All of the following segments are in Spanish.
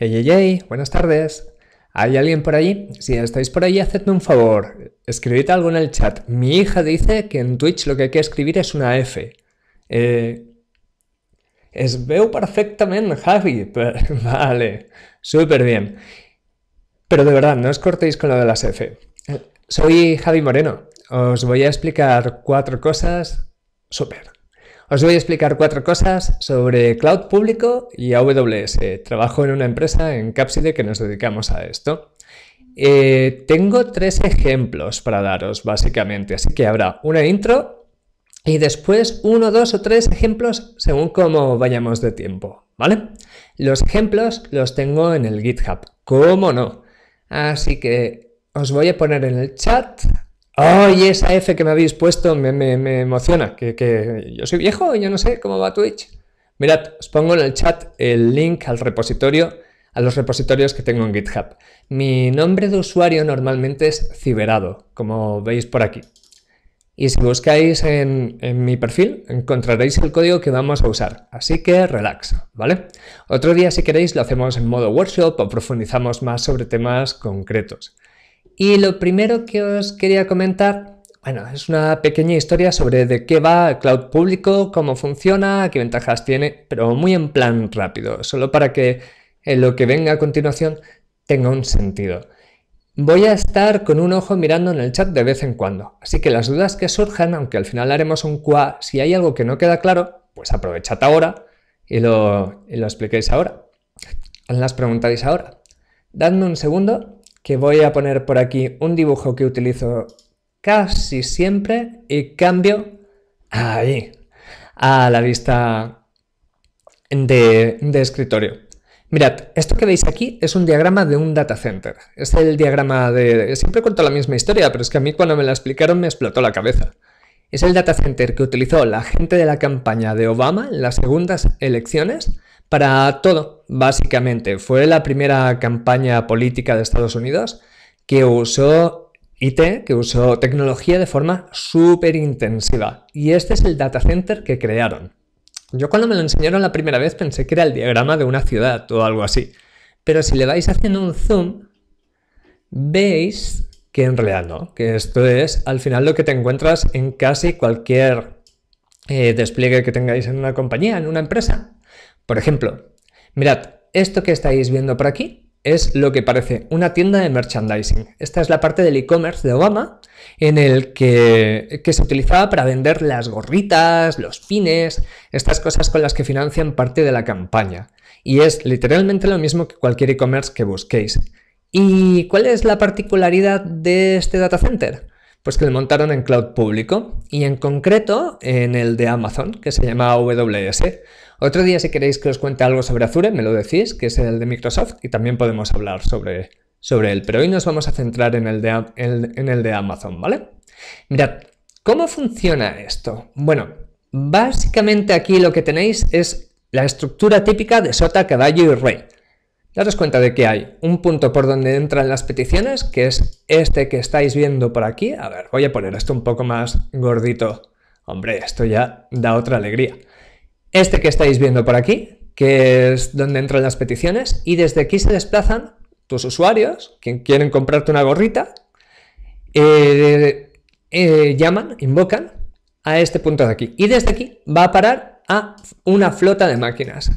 Hey, hey, hey, buenas tardes. ¿Hay alguien por ahí? Si estáis por ahí, hacedme un favor. Escribid algo en el chat. Mi hija dice que en Twitch lo que hay que escribir es una F. Eh, es veo perfectamente, Javi. vale, súper bien. Pero de verdad, no os cortéis con lo de las F. Eh, soy Javi Moreno. Os voy a explicar cuatro cosas súper os voy a explicar cuatro cosas sobre cloud público y AWS. Trabajo en una empresa en Capside que nos dedicamos a esto. Eh, tengo tres ejemplos para daros, básicamente, así que habrá una intro y después uno, dos o tres ejemplos según cómo vayamos de tiempo, ¿vale? Los ejemplos los tengo en el GitHub, ¿cómo no? Así que os voy a poner en el chat ¡Ay, esa F que me habéis puesto me, emociona! Que, yo soy viejo y yo no sé cómo va Twitch. Mirad, os pongo en el chat el link al repositorio, a los repositorios que tengo en GitHub. Mi nombre de usuario normalmente es Ciberado, como veis por aquí. Y si buscáis en, en mi perfil, encontraréis el código que vamos a usar. Así que relax, ¿vale? Otro día, si queréis, lo hacemos en modo workshop o profundizamos más sobre temas concretos. Y lo primero que os quería comentar, bueno, es una pequeña historia sobre de qué va el cloud público, cómo funciona, qué ventajas tiene, pero muy en plan rápido, solo para que eh, lo que venga a continuación tenga un sentido. Voy a estar con un ojo mirando en el chat de vez en cuando, así que las dudas que surjan, aunque al final haremos un QA, si hay algo que no queda claro, pues aprovechad ahora y lo, y lo expliquéis ahora. Las preguntáis ahora. Dadme un segundo que voy a poner por aquí un dibujo que utilizo casi siempre y cambio ahí a la vista de, escritorio. Mirad, esto que veis aquí es un diagrama de un data center. Es el diagrama de... Siempre cuento la misma historia, pero es que a mí cuando me la explicaron me explotó la cabeza. Es el data center que utilizó la gente de la campaña de Obama en las segundas elecciones para todo, básicamente. Fue la primera campaña política de Estados Unidos que usó IT, que usó tecnología de forma súper intensiva. Y este es el data center que crearon. Yo cuando me lo enseñaron la primera vez pensé que era el diagrama de una ciudad o algo así. Pero si le vais haciendo un zoom, veis que en realidad no, que esto es al final lo que te encuentras en casi cualquier eh, despliegue que tengáis en una compañía, en una empresa. Por ejemplo, mirad, esto que estáis viendo por aquí es lo que parece una tienda de merchandising. Esta es la parte del e-commerce de Obama en el que, se utilizaba para vender las gorritas, los pines, estas cosas con las que financian parte de la campaña. Y es literalmente lo mismo que cualquier e-commerce que busquéis. ¿Y cuál es la particularidad de este data center? Pues que lo montaron en cloud público y en concreto en el de Amazon, que se llama AWS. Otro día si queréis que os cuente algo sobre Azure, me lo decís, que es el de Microsoft, y también podemos hablar sobre, sobre él. Pero hoy nos vamos a centrar en el de, en el de Amazon, ¿vale? Mirad, ¿cómo funciona esto? Bueno, básicamente aquí lo que tenéis es la estructura típica de sota, caballo y rey. Daros cuenta de que hay un punto por donde entran las peticiones, que es este que estáis viendo por aquí. A ver, voy a poner esto un poco más gordito. Hombre, esto ya da otra alegría este que estáis viendo por aquí, que es donde entran las peticiones, y desde aquí se desplazan tus usuarios, que quieren comprarte una gorrita, eh, eh, llaman, invocan a este punto de aquí. Y desde aquí va a parar a una flota de máquinas.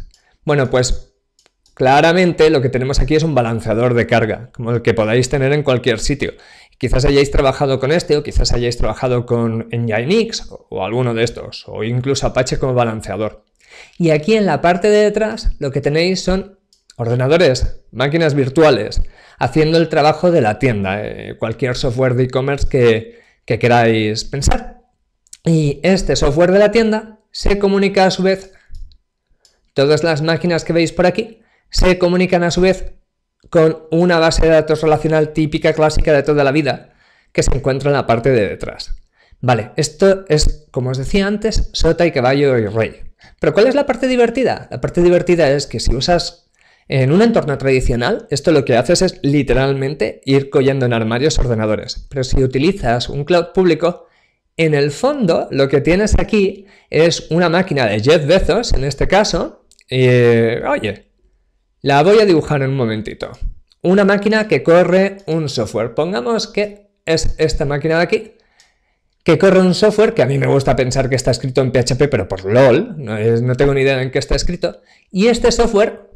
Bueno, pues claramente lo que tenemos aquí es un balanceador de carga, como el que podáis tener en cualquier sitio. Quizás hayáis trabajado con este o quizás hayáis trabajado con Nginx o alguno de estos, o incluso Apache como balanceador. Y aquí en la parte de detrás lo que tenéis son ordenadores, máquinas virtuales, haciendo el trabajo de la tienda, eh, cualquier software de e-commerce que, que queráis pensar. Y este software de la tienda se comunica a su vez, todas las máquinas que veis por aquí, se comunican a su vez con una base de datos relacional típica clásica de toda la vida que se encuentra en la parte de detrás. Vale, esto es, como os decía antes, sota y caballo y rey. Pero ¿cuál es la parte divertida? La parte divertida es que si usas en un entorno tradicional, esto lo que haces es literalmente ir collando en armarios ordenadores. Pero si utilizas un cloud público, en el fondo lo que tienes aquí es una máquina de Jeff Bezos, en este caso, y... oye, la voy a dibujar en un momentito. Una máquina que corre un software. Pongamos que es esta máquina de aquí, que corre un software que a mí me gusta pensar que está escrito en PHP, pero por LOL, no, tengo ni idea en qué está escrito. Y este software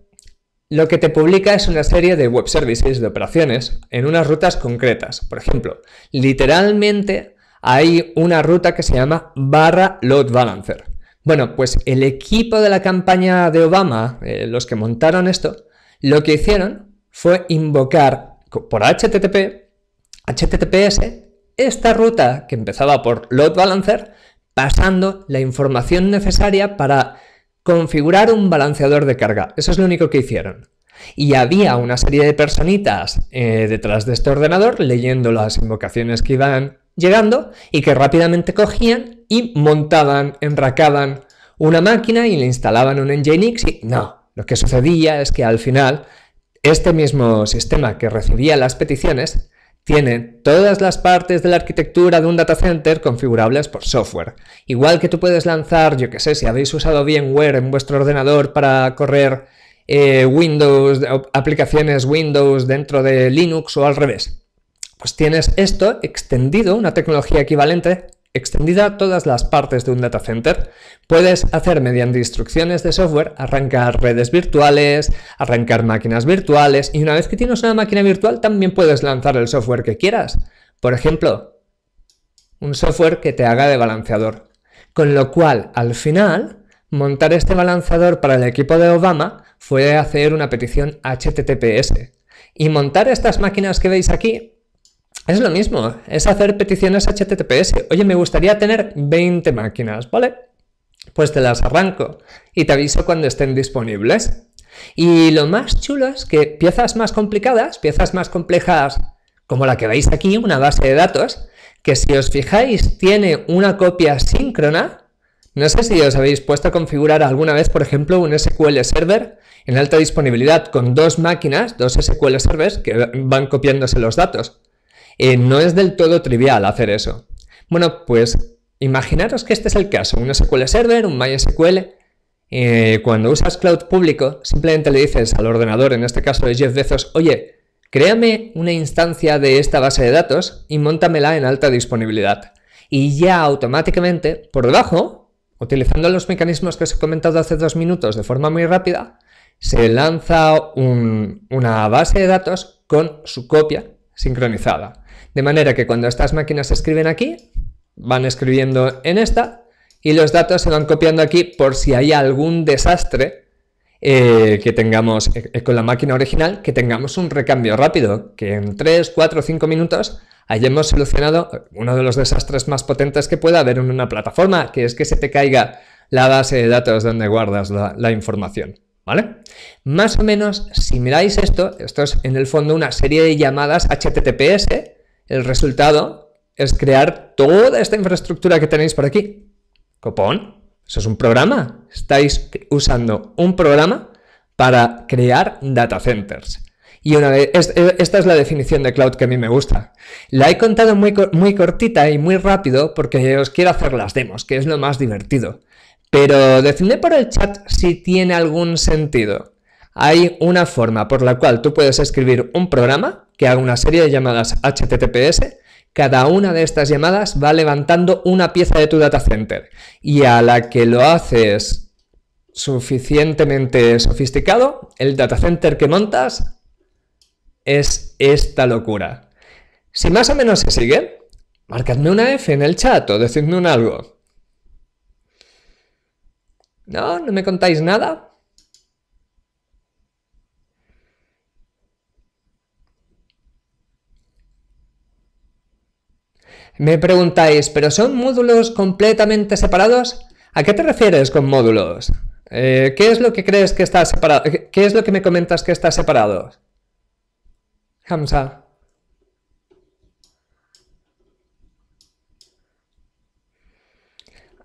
lo que te publica es una serie de web services, de operaciones, en unas rutas concretas. Por ejemplo, literalmente hay una ruta que se llama barra load balancer. Bueno, pues el equipo de la campaña de Obama, eh, los que montaron esto, lo que hicieron fue invocar por HTTP, HTTPS, esta ruta que empezaba por load balancer, pasando la información necesaria para configurar un balanceador de carga. Eso es lo único que hicieron. Y había una serie de personitas eh, detrás de este ordenador leyendo las invocaciones que iban llegando y que rápidamente cogían y montaban, enracaban una máquina y le instalaban un Nginx y no, lo que sucedía es que al final este mismo sistema que recibía las peticiones tiene todas las partes de la arquitectura de un data center configurables por software. Igual que tú puedes lanzar, yo que sé, si habéis usado VMware en vuestro ordenador para correr eh, Windows, aplicaciones Windows dentro de Linux o al revés pues tienes esto extendido, una tecnología equivalente extendida a todas las partes de un data center. Puedes hacer mediante instrucciones de software arrancar redes virtuales, arrancar máquinas virtuales y una vez que tienes una máquina virtual también puedes lanzar el software que quieras. Por ejemplo, un software que te haga de balanceador. Con lo cual, al final, montar este balanceador para el equipo de Obama fue hacer una petición HTTPS. Y montar estas máquinas que veis aquí es lo mismo, es hacer peticiones HTTPS. Oye, me gustaría tener 20 máquinas, ¿vale? Pues te las arranco y te aviso cuando estén disponibles. Y lo más chulo es que piezas más complicadas, piezas más complejas, como la que veis aquí, una base de datos, que si os fijáis tiene una copia síncrona. No sé si os habéis puesto a configurar alguna vez, por ejemplo, un SQL Server en alta disponibilidad con dos máquinas, dos SQL Servers que van copiándose los datos. Eh, no es del todo trivial hacer eso. Bueno, pues imaginaros que este es el caso, un SQL Server, un MySQL. Eh, cuando usas cloud público, simplemente le dices al ordenador, en este caso de Jeff Bezos, oye, créame una instancia de esta base de datos y montamela en alta disponibilidad. Y ya automáticamente, por debajo, utilizando los mecanismos que os he comentado hace dos minutos de forma muy rápida, se lanza una base de datos con su copia sincronizada. De manera que cuando estas máquinas escriben aquí, van escribiendo en esta y los datos se van copiando aquí por si hay algún desastre eh, que tengamos eh, eh, con la máquina original, que tengamos un recambio rápido, que en 3, 4, 5 minutos hayamos solucionado uno de los desastres más potentes que pueda haber en una plataforma, que es que se te caiga la base de datos donde guardas la, información. ¿Vale? Más o menos, si miráis esto, esto es en el fondo una serie de llamadas HTTPS el resultado es crear toda esta infraestructura que tenéis por aquí. Copón, eso es un programa. Estáis usando un programa para crear data centers. Y una vez, e, esta es la definición de cloud que a mí me gusta. La he contado muy, muy cortita y muy rápido porque os quiero hacer las demos, que es lo más divertido. Pero decidme por el chat si tiene algún sentido hay una forma por la cual tú puedes escribir un programa que haga una serie de llamadas HTTPS. Cada una de estas llamadas va levantando una pieza de tu data center y a la que lo haces suficientemente sofisticado, el data center que montas es esta locura. Si más o menos se sigue, marcadme una F en el chat o decidme un algo. ¿No? ¿No me contáis nada? Me preguntáis, ¿pero son módulos completamente separados? ¿A qué te refieres con módulos? Eh, ¿Qué es lo que crees que eh, ¿Qué es lo que me comentas que está separado? Hamza.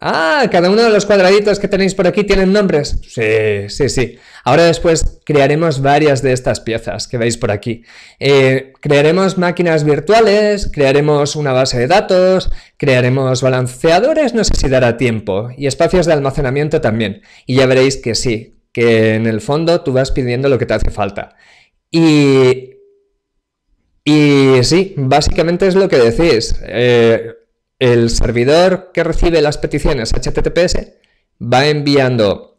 Ah, cada uno de los cuadraditos que tenéis por aquí tienen nombres. Sí, sí, sí. Ahora después crearemos varias de estas piezas que veis por aquí. Eh, crearemos máquinas virtuales, crearemos una base de datos, crearemos balanceadores, no sé si dará tiempo, y espacios de almacenamiento también. Y ya veréis que sí, que en el fondo tú vas pidiendo lo que te hace falta. Y, sí, básicamente es lo que decís. Eh, el servidor que recibe las peticiones HTTPS va enviando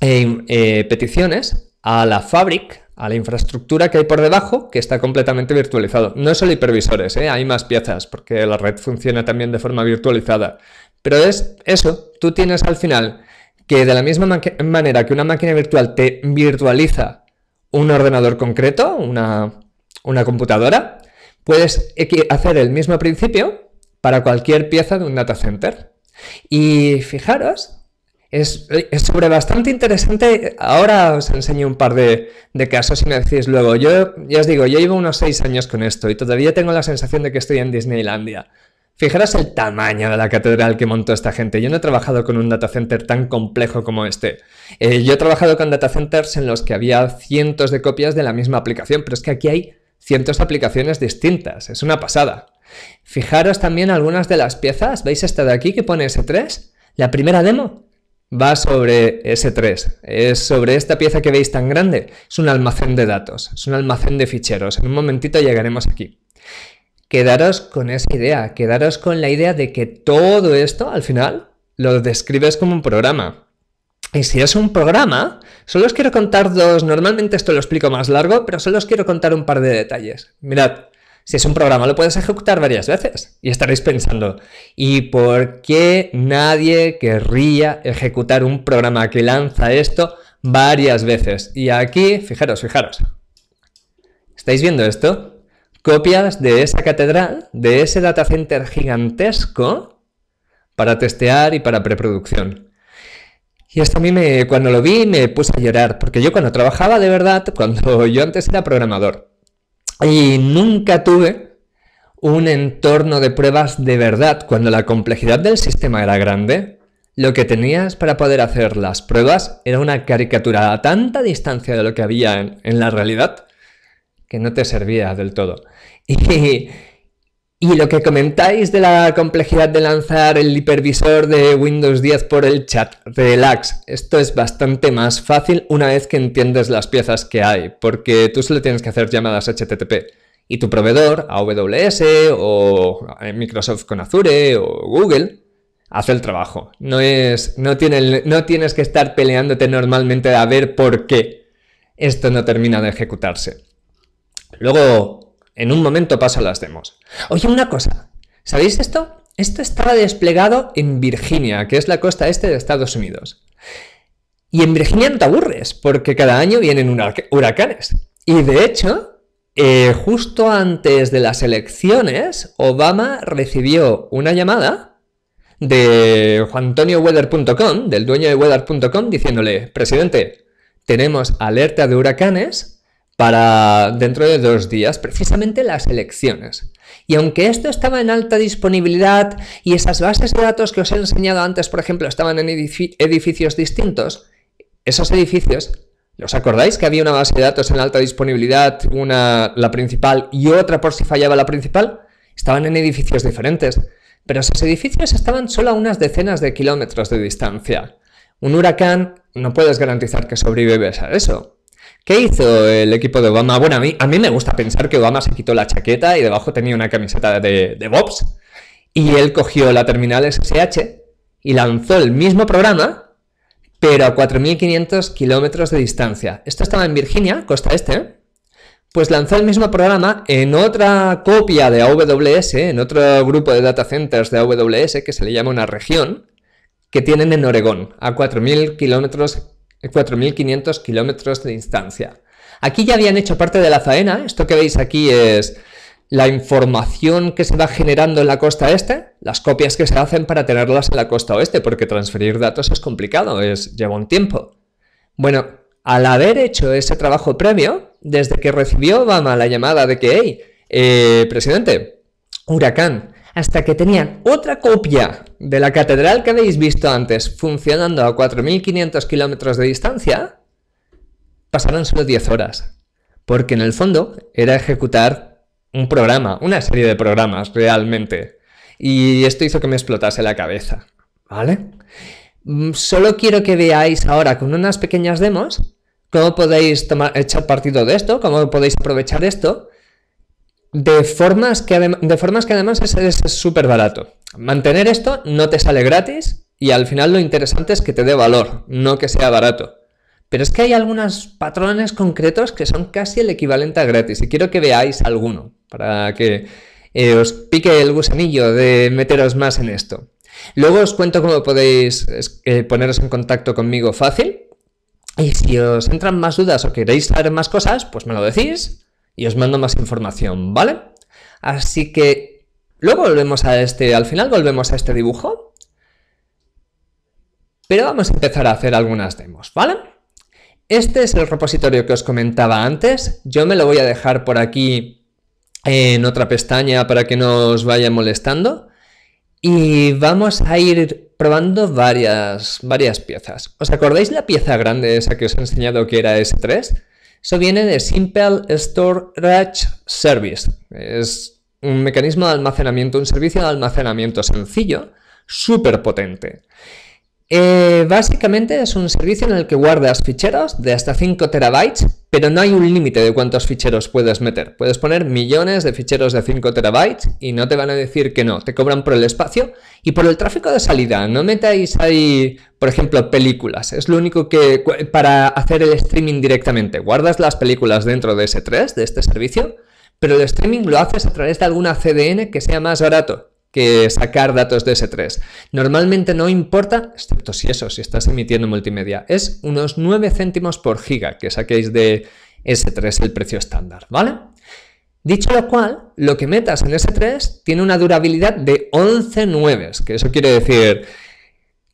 e eh, peticiones a la fabric, a la infraestructura que hay por debajo, que está completamente virtualizado. No solo hipervisores, eh, hay más piezas, porque la red funciona también de forma virtualizada. Pero es eso, tú tienes al final que de la misma manera que una máquina virtual te virtualiza un ordenador concreto, una, una computadora, puedes hacer el mismo principio para cualquier pieza de un data center. Y fijaros es, sobre bastante interesante. Ahora os enseño un par de, casos y me decís luego. Yo ya os digo, yo llevo unos seis años con esto y todavía tengo la sensación de que estoy en Disneylandia. Fijaros el tamaño de la catedral que montó esta gente. Yo no he trabajado con un data center tan complejo como este. Eh, yo he trabajado con data centers en los que había cientos de copias de la misma aplicación, pero es que aquí hay cientos de aplicaciones distintas. Es una pasada. Fijaros también algunas de las piezas. ¿Veis esta de aquí que pone S3? La primera demo va sobre S3, es sobre esta pieza que veis tan grande, es un almacén de datos, es un almacén de ficheros, en un momentito llegaremos aquí. Quedaros con esa idea, quedaros con la idea de que todo esto al final lo describes como un programa. Y si es un programa, solo os quiero contar dos, normalmente esto lo explico más largo, pero solo os quiero contar un par de detalles. Mirad, si es un programa, lo puedes ejecutar varias veces y estaréis pensando, ¿y por qué nadie querría ejecutar un programa que lanza esto varias veces? Y aquí, fijaros, fijaros. ¿Estáis viendo esto? Copias de esa catedral, de ese data center gigantesco para testear y para preproducción. Y esto a mí me, cuando lo vi me puse a llorar, porque yo cuando trabajaba de verdad, cuando yo antes era programador, y nunca tuve un entorno de pruebas de verdad. Cuando la complejidad del sistema era grande, lo que tenías para poder hacer las pruebas era una caricatura a tanta distancia de lo que había en, la realidad que no te servía del todo. Y, y lo que comentáis de la complejidad de lanzar el hipervisor de Windows 10 por el chat, relax, esto es bastante más fácil una vez que entiendes las piezas que hay, porque tú solo tienes que hacer llamadas HTTP y tu proveedor, AWS o eh, Microsoft con Azure o Google, hace el trabajo. No, es, no, no tienes que estar peleándote normalmente a ver por qué esto no termina de ejecutarse. Luego, en un momento paso las demos. Oye, una cosa, ¿sabéis esto? Esto estaba desplegado en Virginia, que es la costa este de Estados Unidos. Y en Virginia no te aburres, porque cada año vienen huracanes. Y de hecho, eh, justo antes de las elecciones, Obama recibió una llamada de juantonioweather.com, del dueño de weather.com, diciéndole, presidente, tenemos alerta de huracanes para dentro de dos días, precisamente las elecciones. Y aunque esto estaba en alta disponibilidad y esas bases de datos que os he enseñado antes, por ejemplo, estaban en edificios distintos, esos edificios, ¿os acordáis que había una base de datos en alta disponibilidad, una la principal y otra por si fallaba la principal? Estaban en edificios diferentes, pero esos edificios estaban solo a unas decenas de kilómetros de distancia. Un huracán, no puedes garantizar que sobrevives a eso, ¿Qué hizo el equipo de Obama? Bueno, a mí, me gusta pensar que Obama se quitó la chaqueta y debajo tenía una camiseta de, de Bobs. Y él cogió la terminal SSH y lanzó el mismo programa, pero a 4.500 kilómetros de distancia. Esto estaba en Virginia, costa este. Pues lanzó el mismo programa en otra copia de AWS, en otro grupo de data centers de AWS, que se le llama una región, que tienen en Oregón, a 4.000 kilómetros 4.500 kilómetros de distancia. Aquí ya habían hecho parte de la faena, esto que veis aquí es la información que se va generando en la costa este, las copias que se hacen para tenerlas en la costa oeste, porque transferir datos es complicado, es, lleva un tiempo. Bueno, al haber hecho ese trabajo premio, desde que recibió Obama la llamada de que, hey, eh, presidente, huracán, hasta que tenían otra copia de la catedral que habéis visto antes funcionando a 4.500 kilómetros de distancia, pasaron solo 10 horas. Porque en el fondo era ejecutar un programa, una serie de programas realmente. Y esto hizo que me explotase la cabeza. ¿Vale? Mm, solo quiero que veáis ahora con unas pequeñas demos cómo podéis tomar, echar partido de esto, cómo podéis aprovechar esto de formas que, de formas que además es súper barato. Mantener esto no te sale gratis y al final lo interesante es que te dé valor, no que sea barato. Pero es que hay algunos patrones concretos que son casi el equivalente a gratis y quiero que veáis alguno para que eh, os pique el gusanillo de meteros más en esto. Luego os cuento cómo podéis eh, poneros en contacto conmigo fácil y si os entran más dudas o queréis saber más cosas, pues me lo decís y os mando más información, ¿vale? Así que luego volvemos a este, al final volvemos a este dibujo, pero vamos a empezar a hacer algunas demos, ¿vale? Este es el repositorio que os comentaba antes, yo me lo voy a dejar por aquí en otra pestaña para que no os vaya molestando y vamos a ir probando varias, varias piezas. ¿Os acordáis la pieza grande esa que os he enseñado que era S3? Eso viene de Simple Storage Service. Es un mecanismo de almacenamiento, un servicio de almacenamiento sencillo, súper potente. Eh, básicamente es un servicio en el que guardas ficheros de hasta 5 terabytes pero no hay un límite de cuántos ficheros puedes meter. Puedes poner millones de ficheros de 5 terabytes y no te van a decir que no, te cobran por el espacio y por el tráfico de salida. No metáis ahí, por ejemplo, películas. Es lo único que para hacer el streaming directamente. Guardas las películas dentro de S3, de este servicio, pero el streaming lo haces a través de alguna CDN que sea más barato que sacar datos de S3. Normalmente no importa, excepto si eso, si estás emitiendo multimedia, es unos 9 céntimos por giga que saquéis de S3 el precio estándar, ¿vale? Dicho lo cual, lo que metas en S3 tiene una durabilidad de 11 nueves, que eso quiere decir,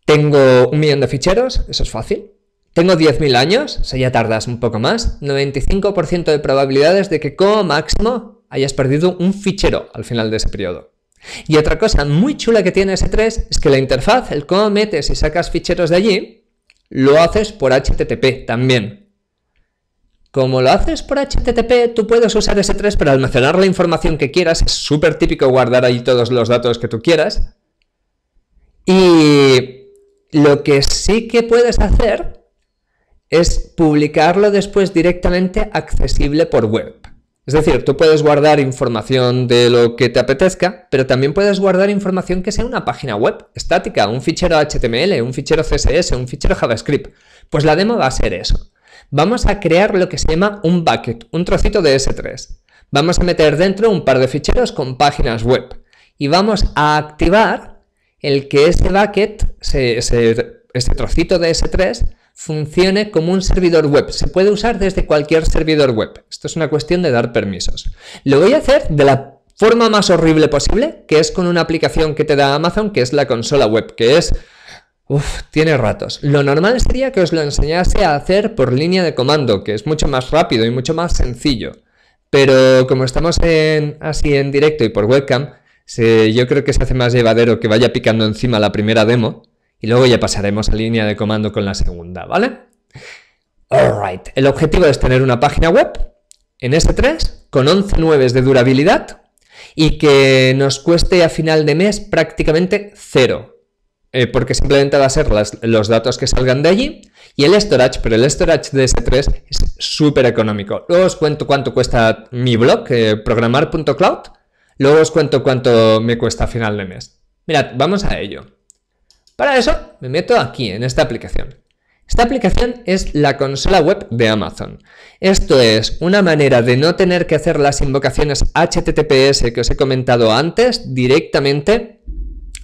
tengo un millón de ficheros, eso es fácil, tengo 10.000 años, si ya tardas un poco más, 95% de probabilidades de que como máximo hayas perdido un fichero al final de ese periodo. Y otra cosa muy chula que tiene S3 es que la interfaz, el cómo metes y sacas ficheros de allí, lo haces por HTTP también. Como lo haces por HTTP, tú puedes usar S3 para almacenar la información que quieras. Es súper típico guardar ahí todos los datos que tú quieras. Y lo que sí que puedes hacer es publicarlo después directamente accesible por web. Es decir, tú puedes guardar información de lo que te apetezca, pero también puedes guardar información que sea una página web estática, un fichero HTML, un fichero CSS, un fichero JavaScript. Pues la demo va a ser eso. Vamos a crear lo que se llama un bucket, un trocito de S3. Vamos a meter dentro un par de ficheros con páginas web y vamos a activar el que ese bucket, ese, trocito de S3, funcione como un servidor web. Se puede usar desde cualquier servidor web. Esto es una cuestión de dar permisos. Lo voy a hacer de la forma más horrible posible, que es con una aplicación que te da Amazon, que es la consola web, que es... Uf, tiene ratos. Lo normal sería que os lo enseñase a hacer por línea de comando, que es mucho más rápido y mucho más sencillo. Pero como estamos así en directo y por webcam, yo creo que se hace más llevadero que vaya picando encima la primera demo y luego ya pasaremos a línea de comando con la segunda, ¿vale? Alright, el objetivo es tener una página web en S3 con 11 nueves de durabilidad y que nos cueste a final de mes prácticamente cero, eh, porque simplemente va a ser los datos que salgan de allí y el storage, pero el storage de S3 es súper económico. Luego os cuento cuánto cuesta mi blog, eh, programar.cloud, luego os cuento cuánto me cuesta a final de mes. Mirad, vamos a ello. Para eso me meto aquí, en esta aplicación. Esta aplicación es la consola web de Amazon. Esto es una manera de no tener que hacer las invocaciones HTTPS que os he comentado antes directamente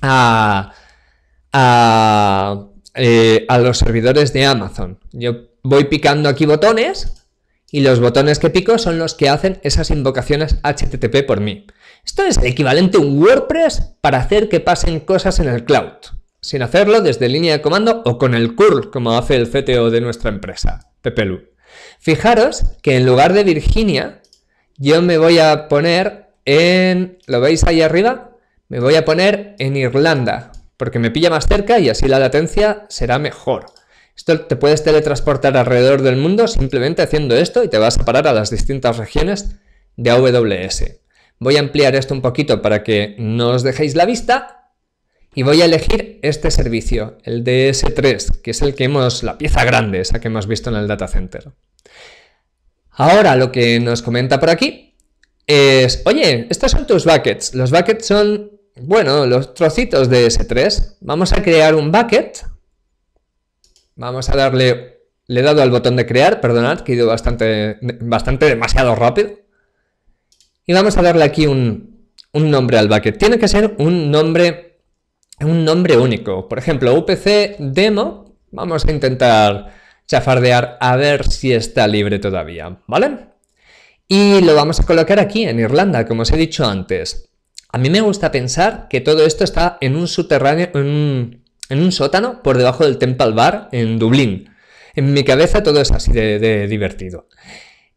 eh, a, los servidores de Amazon. Yo voy picando aquí botones y los botones que pico son los que hacen esas invocaciones HTTP por mí. Esto es equivalente a un WordPress para hacer que pasen cosas en el cloud sin hacerlo desde línea de comando o con el curl, como hace el CTO de nuestra empresa, Pepelu. Fijaros que en lugar de Virginia, yo me voy a poner en, ¿lo veis ahí arriba? Me voy a poner en Irlanda, porque me pilla más cerca y así la latencia será mejor. Esto te puedes teletransportar alrededor del mundo simplemente haciendo esto y te vas a parar a las distintas regiones de AWS. Voy a ampliar esto un poquito para que no os dejéis la vista y voy a elegir este servicio, el DS3, que es el que hemos, la pieza grande, esa que hemos visto en el data center. Ahora lo que nos comenta por aquí es, oye, estos son tus buckets. Los buckets son, bueno, los trocitos de S3. Vamos a crear un bucket. Vamos a darle, le he dado al botón de crear, perdonad, que he ido bastante, bastante demasiado rápido. Y vamos a darle aquí un, un nombre al bucket. Tiene que ser un nombre un nombre único. Por ejemplo, UPC demo, vamos a intentar chafardear a ver si está libre todavía, ¿vale? Y lo vamos a colocar aquí, en Irlanda, como os he dicho antes. A mí me gusta pensar que todo esto está en un subterráneo, en un, sótano por debajo del Temple Bar en Dublín. En mi cabeza todo es así de divertido.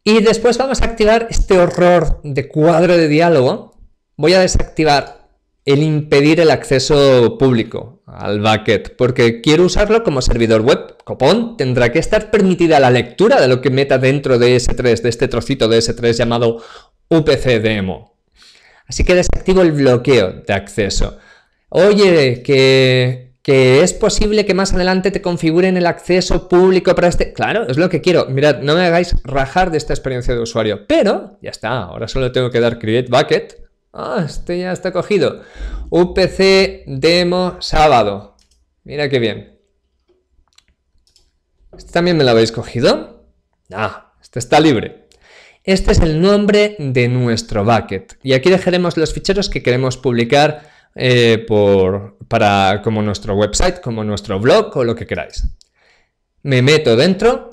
Y después vamos a activar este horror de cuadro de diálogo. Voy a desactivar el impedir el acceso público al bucket, porque quiero usarlo como servidor web. Copón, tendrá que estar permitida la lectura de lo que meta dentro de S3, de este trocito de S3 llamado UPC demo. Así que desactivo el bloqueo de acceso. Oye, que, que es posible que más adelante te configuren el acceso público para este... Claro, es lo que quiero. Mirad, no me hagáis rajar de esta experiencia de usuario. Pero, ya está, ahora solo tengo que dar create bucket Ah, este ya está cogido. UPC demo sábado. Mira qué bien. ¿Este también me lo habéis cogido? Ah, este está libre. Este es el nombre de nuestro bucket. Y aquí dejaremos los ficheros que queremos publicar eh, por, para como nuestro website, como nuestro blog o lo que queráis. Me meto dentro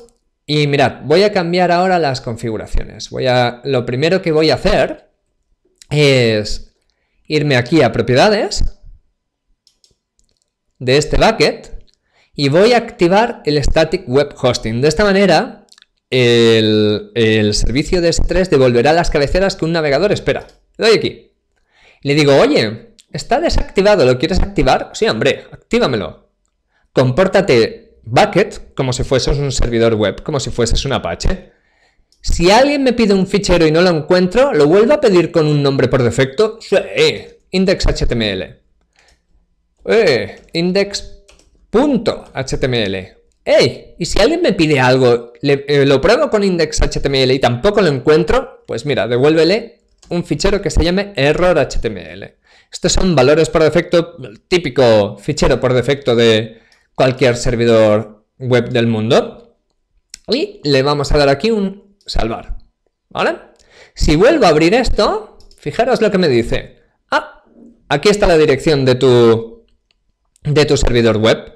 y mirad, voy a cambiar ahora las configuraciones. Voy a, lo primero que voy a hacer es irme aquí a propiedades de este bucket y voy a activar el static web hosting. De esta manera, el, servicio de S3 devolverá las cabeceras que un navegador espera. Le doy aquí. Le digo, oye, está desactivado, ¿lo quieres activar? Sí, hombre, actívamelo. Compórtate bucket como si fueses un servidor web, como si fueses un Apache. Si alguien me pide un fichero y no lo encuentro, ¿lo vuelvo a pedir con un nombre por defecto? index.html. Eh, index.html. Eh, ¡Ey! Y si alguien me pide algo, eh, lo pruebo con index.html y tampoco lo encuentro, pues mira, devuélvele un fichero que se llame error.html. Estos son valores por defecto, el típico fichero por defecto de cualquier servidor web del mundo. Y le vamos a dar aquí un salvar. ¿Vale? Si vuelvo a abrir esto, fijaros lo que me dice. Ah, aquí está la dirección de tu, de tu servidor web.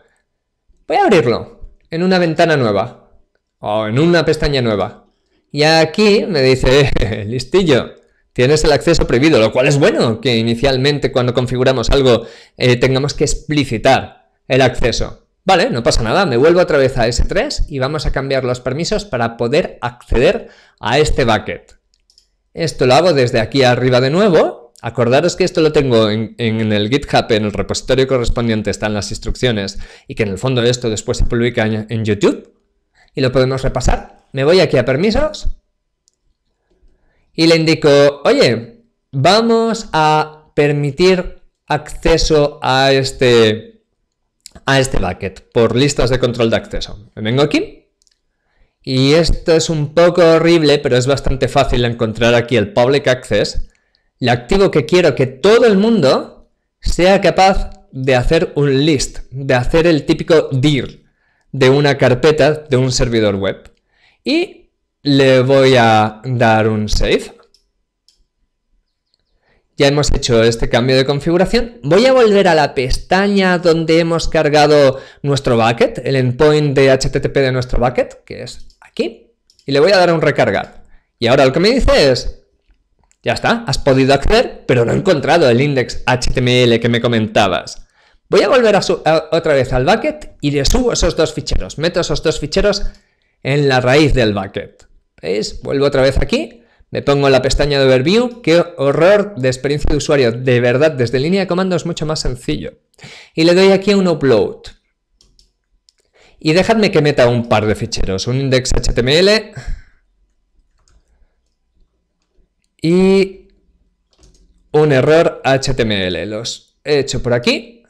Voy a abrirlo en una ventana nueva o en una pestaña nueva. Y aquí me dice, listillo, tienes el acceso prohibido, lo cual es bueno que inicialmente cuando configuramos algo eh, tengamos que explicitar el acceso. Vale, no pasa nada, me vuelvo otra vez a S3 y vamos a cambiar los permisos para poder acceder a este bucket. Esto lo hago desde aquí arriba de nuevo. Acordaros que esto lo tengo en, el GitHub, en el repositorio correspondiente están las instrucciones y que en el fondo de esto después se publica en YouTube y lo podemos repasar. Me voy aquí a permisos y le indico, oye, vamos a permitir acceso a este a este bucket por listas de control de acceso. Me vengo aquí y esto es un poco horrible, pero es bastante fácil encontrar aquí el public access. Le activo que quiero que todo el mundo sea capaz de hacer un list, de hacer el típico dir de una carpeta de un servidor web. Y le voy a dar un save ya hemos hecho este cambio de configuración. Voy a volver a la pestaña donde hemos cargado nuestro bucket, el endpoint de HTTP de nuestro bucket, que es aquí, y le voy a dar un recargar. Y ahora lo que me dice es, ya está, has podido acceder, pero no he encontrado el index HTML que me comentabas. Voy a volver otra vez al bucket y le subo esos dos ficheros, meto esos dos ficheros en la raíz del bucket. ¿Veis? Vuelvo otra vez aquí, me pongo en la pestaña de Overview. ¡Qué horror de experiencia de usuario! De verdad, desde línea de comando es mucho más sencillo. Y le doy aquí a un Upload. Y dejadme que meta un par de ficheros. Un index Y un error HTML. Los he hecho por aquí.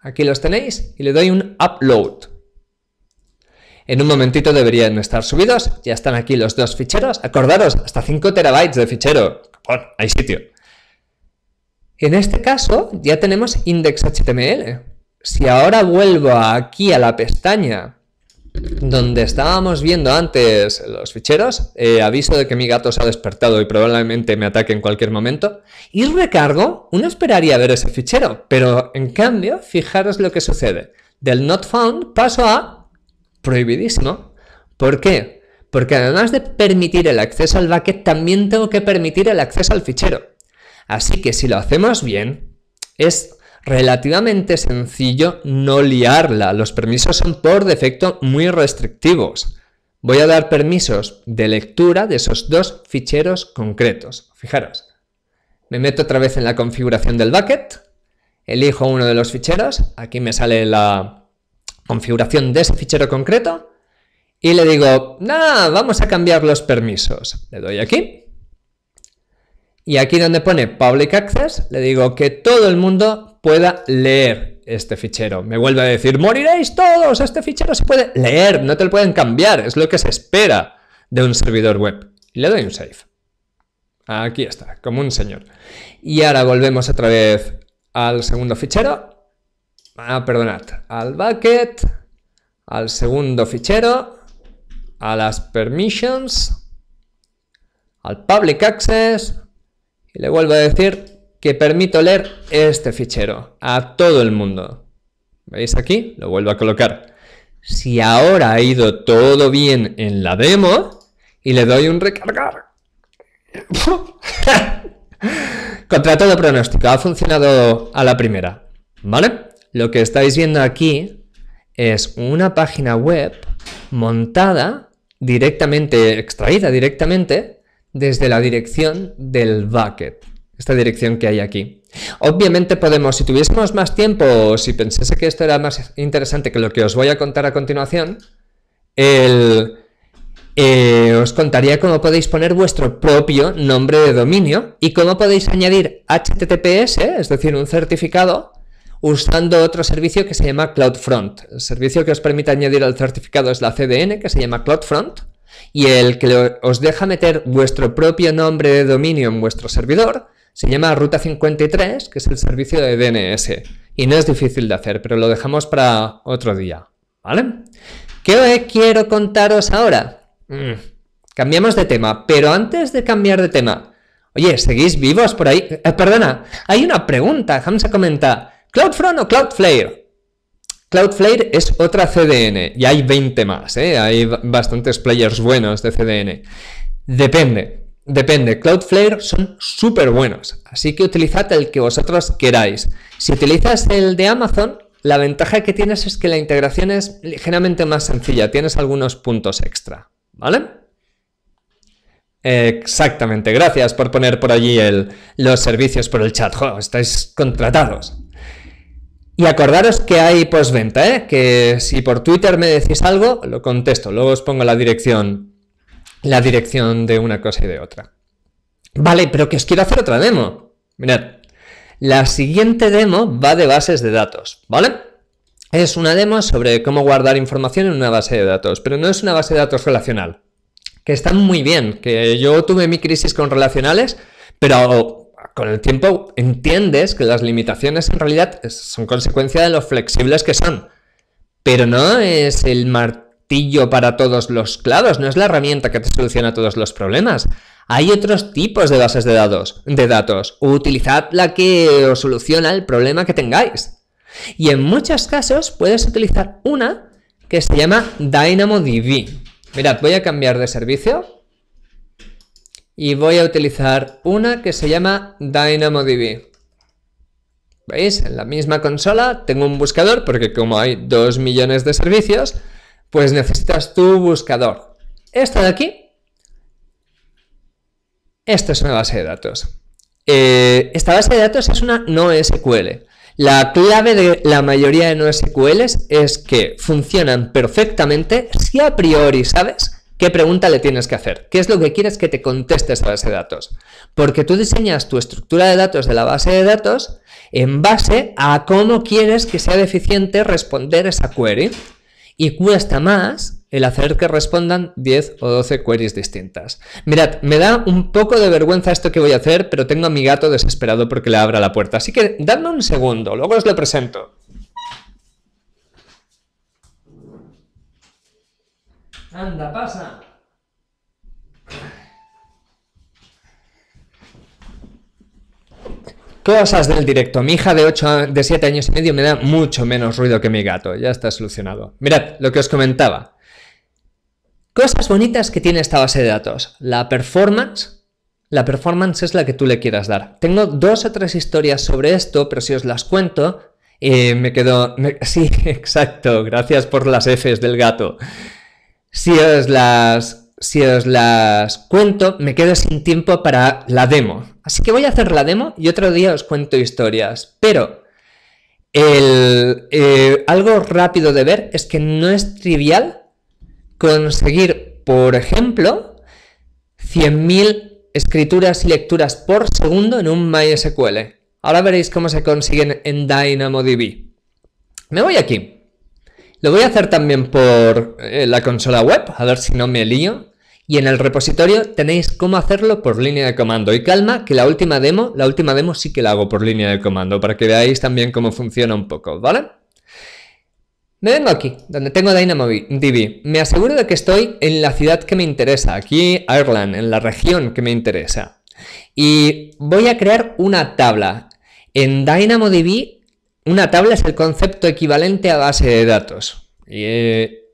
Aquí los tenéis. Y le doy un Upload. En un momentito deberían estar subidos. Ya están aquí los dos ficheros. Acordaros, hasta 5 terabytes de fichero. Bueno, hay sitio. En este caso ya tenemos index.html. Si ahora vuelvo aquí a la pestaña donde estábamos viendo antes los ficheros, eh, aviso de que mi gato se ha despertado y probablemente me ataque en cualquier momento, y recargo, uno esperaría ver ese fichero, pero en cambio, fijaros lo que sucede. Del not found paso a prohibidísimo. ¿Por qué? Porque además de permitir el acceso al bucket, también tengo que permitir el acceso al fichero. Así que si lo hacemos bien, es relativamente sencillo no liarla. Los permisos son por defecto muy restrictivos. Voy a dar permisos de lectura de esos dos ficheros concretos. Fijaros, me meto otra vez en la configuración del bucket, elijo uno de los ficheros, aquí me sale la, configuración de ese fichero concreto y le digo, nada, vamos a cambiar los permisos. Le doy aquí. Y aquí donde pone Public Access, le digo que todo el mundo pueda leer este fichero. Me vuelve a decir, moriréis todos, este fichero se puede leer, no te lo pueden cambiar, es lo que se espera de un servidor web. le doy un save. Aquí está, como un señor. Y ahora volvemos otra vez al segundo fichero Ah, perdonad, al bucket, al segundo fichero, a las permissions, al public access, y le vuelvo a decir que permito leer este fichero a todo el mundo. ¿Veis aquí? Lo vuelvo a colocar. Si ahora ha ido todo bien en la demo y le doy un recargar. Contra todo pronóstico, ha funcionado a la primera, ¿vale? lo que estáis viendo aquí es una página web montada directamente, extraída directamente desde la dirección del bucket, esta dirección que hay aquí. Obviamente podemos, si tuviésemos más tiempo o si pensase que esto era más interesante que lo que os voy a contar a continuación, el, eh, os contaría cómo podéis poner vuestro propio nombre de dominio y cómo podéis añadir HTTPS, es decir, un certificado, usando otro servicio que se llama CloudFront. El servicio que os permite añadir al certificado es la CDN, que se llama CloudFront, y el que os deja meter vuestro propio nombre de dominio en vuestro servidor se llama Ruta 53, que es el servicio de DNS. Y no es difícil de hacer, pero lo dejamos para otro día. ¿Vale? ¿Qué quiero contaros ahora? Mm, cambiamos de tema, pero antes de cambiar de tema, oye, ¿seguís vivos por ahí? Eh, perdona, hay una pregunta, a comenta. CloudFront o Cloudflare. Cloudflare es otra CDN y hay 20 más, ¿eh? hay bastantes players buenos de CDN. Depende, depende. Cloudflare son súper buenos, así que utilizad el que vosotros queráis. Si utilizas el de Amazon, la ventaja que tienes es que la integración es ligeramente más sencilla, tienes algunos puntos extra, ¿vale? Exactamente, gracias por poner por allí los servicios por el chat. estáis contratados. Y acordaros que hay postventa, ¿eh? que si por Twitter me decís algo, lo contesto, luego os pongo la dirección, la dirección de una cosa y de otra. Vale, pero que os quiero hacer otra demo. Mirad, la siguiente demo va de bases de datos, ¿vale? Es una demo sobre cómo guardar información en una base de datos, pero no es una base de datos relacional, que están muy bien, que yo tuve mi crisis con relacionales, pero con el tiempo entiendes que las limitaciones en realidad son consecuencia de lo flexibles que son. Pero no es el martillo para todos los clavos, no es la herramienta que te soluciona todos los problemas. Hay otros tipos de bases de datos, de datos. Utilizad la que os soluciona el problema que tengáis. Y en muchos casos puedes utilizar una que se llama DynamoDB. Mirad, voy a cambiar de servicio y voy a utilizar una que se llama DynamoDB. ¿Veis? En la misma consola tengo un buscador porque como hay 2 millones de servicios, pues necesitas tu buscador. Esta de aquí, esta es una base de datos. Eh, esta base de datos es una no SQL. La clave de la mayoría de no SQLs es que funcionan perfectamente si a priori sabes ¿Qué pregunta le tienes que hacer? ¿Qué es lo que quieres que te conteste esa base de datos? Porque tú diseñas tu estructura de datos de la base de datos en base a cómo quieres que sea eficiente responder esa query. Y cuesta más el hacer que respondan 10 o 12 queries distintas. Mirad, me da un poco de vergüenza esto que voy a hacer, pero tengo a mi gato desesperado porque le abra la puerta. Así que dadme un segundo, luego os lo presento. Anda, pasa. Cosas del directo. Mi hija de, 8, de 7 años y medio me da mucho menos ruido que mi gato. Ya está solucionado. Mirad, lo que os comentaba. Cosas bonitas que tiene esta base de datos. La performance. La performance es la que tú le quieras dar. Tengo dos o tres historias sobre esto, pero si os las cuento, eh, me quedo... sí, exacto. Gracias por las Fs del gato. Si os las, si las cuento, me quedo sin tiempo para la demo. Así que voy a hacer la demo y otro día os cuento historias. Pero eh, algo rápido de ver es que no es trivial conseguir, por ejemplo, 100.000 escrituras y lecturas por segundo en un MySQL. Ahora veréis cómo se consiguen en DynamoDB. Me voy aquí. Lo voy a hacer también por eh, la consola web, a ver si no me lío. Y en el repositorio tenéis cómo hacerlo por línea de comando. Y calma, que la última demo, la última demo sí que la hago por línea de comando, para que veáis también cómo funciona un poco, ¿vale? Me vengo aquí, donde tengo DynamoDB. Me aseguro de que estoy en la ciudad que me interesa, aquí Ireland, en la región que me interesa. Y voy a crear una tabla. En DynamoDB una tabla es el concepto equivalente a base de datos. Eh,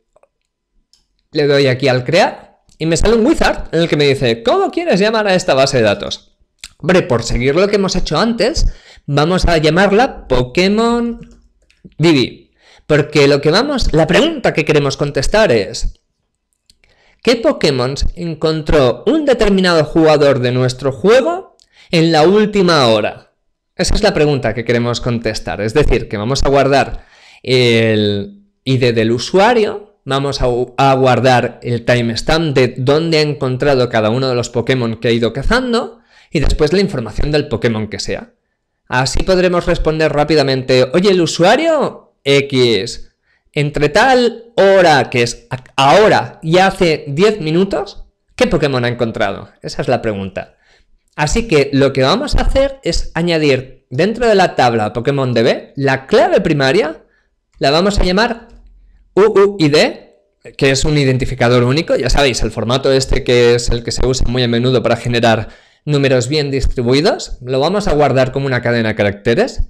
le doy aquí al crear y me sale un wizard en el que me dice, ¿cómo quieres llamar a esta base de datos? Hombre, por seguir lo que hemos hecho antes, vamos a llamarla Pokémon Vivi. Porque lo que vamos, la pregunta que queremos contestar es, ¿qué Pokémon encontró un determinado jugador de nuestro juego en la última hora? Esa es la pregunta que queremos contestar. Es decir, que vamos a guardar el ID del usuario, vamos a, guardar el timestamp de dónde ha encontrado cada uno de los Pokémon que ha ido cazando y después la información del Pokémon que sea. Así podremos responder rápidamente, oye, el usuario X, entre tal hora, que es ahora y hace 10 minutos, ¿qué Pokémon ha encontrado? Esa es la pregunta. Así que lo que vamos a hacer es añadir dentro de la tabla Pokémon DB la clave primaria, la vamos a llamar UUID, que es un identificador único, ya sabéis, el formato este que es el que se usa muy a menudo para generar números bien distribuidos, lo vamos a guardar como una cadena de caracteres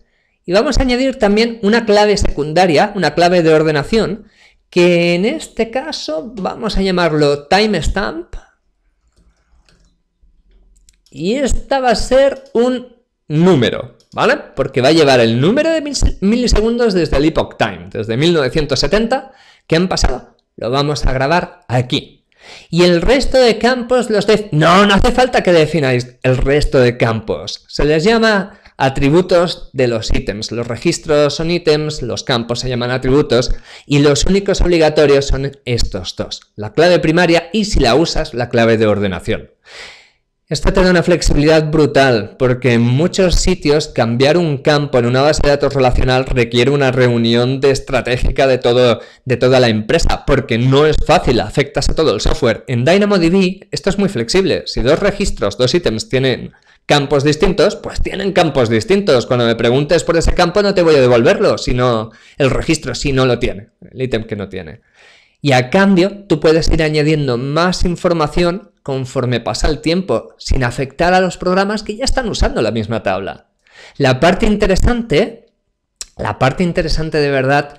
y vamos a añadir también una clave secundaria, una clave de ordenación, que en este caso vamos a llamarlo timestamp, y esta va a ser un número, ¿vale? Porque va a llevar el número de milisegundos desde el Epoch Time, desde 1970, que han pasado. Lo vamos a grabar aquí. Y el resto de campos los... De... No, no hace falta que defináis el resto de campos. Se les llama atributos de los ítems. Los registros son ítems, los campos se llaman atributos y los únicos obligatorios son estos dos. La clave primaria y si la usas, la clave de ordenación. Esto te da una flexibilidad brutal, porque en muchos sitios cambiar un campo en una base de datos relacional requiere una reunión de estratégica de, todo, de toda la empresa, porque no es fácil, afectas a todo el software. En DynamoDB esto es muy flexible. Si dos registros, dos ítems tienen campos distintos, pues tienen campos distintos. Cuando me preguntes por ese campo no te voy a devolverlo, sino el registro si no lo tiene, el ítem que no tiene. Y a cambio, tú puedes ir añadiendo más información conforme pasa el tiempo, sin afectar a los programas que ya están usando la misma tabla. La parte interesante, la parte interesante de verdad,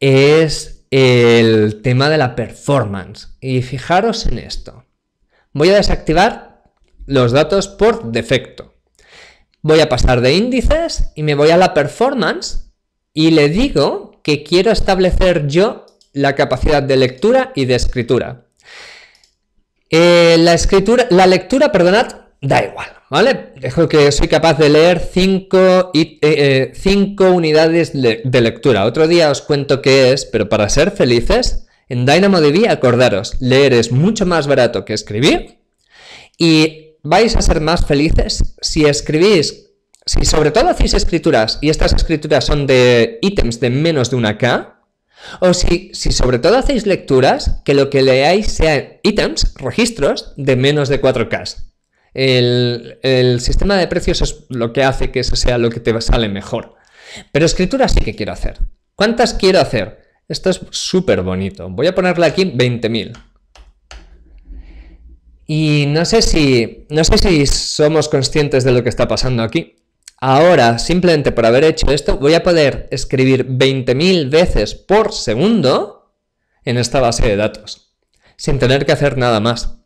es el tema de la performance. Y fijaros en esto. Voy a desactivar los datos por defecto. Voy a pasar de índices y me voy a la performance y le digo que quiero establecer yo la capacidad de lectura y de escritura. Eh, la escritura, la lectura, perdonad, da igual, ¿vale? Dejo que soy capaz de leer 5 eh, eh, unidades de, lectura. Otro día os cuento qué es, pero para ser felices, en DynamoDB acordaros, leer es mucho más barato que escribir y vais a ser más felices si escribís, si sobre todo hacéis escrituras y estas escrituras son de ítems de menos de una K, o si, sobre todo hacéis lecturas, que lo que leáis sean ítems, registros de menos de 4K. El, sistema de precios es lo que hace que eso sea lo que te sale mejor. Pero escritura sí que quiero hacer. ¿Cuántas quiero hacer? Esto es súper bonito. Voy a ponerle aquí 20.000. Y no sé, si, no sé si somos conscientes de lo que está pasando aquí. Ahora, simplemente por haber hecho esto, voy a poder escribir 20.000 veces por segundo en esta base de datos, sin tener que hacer nada más.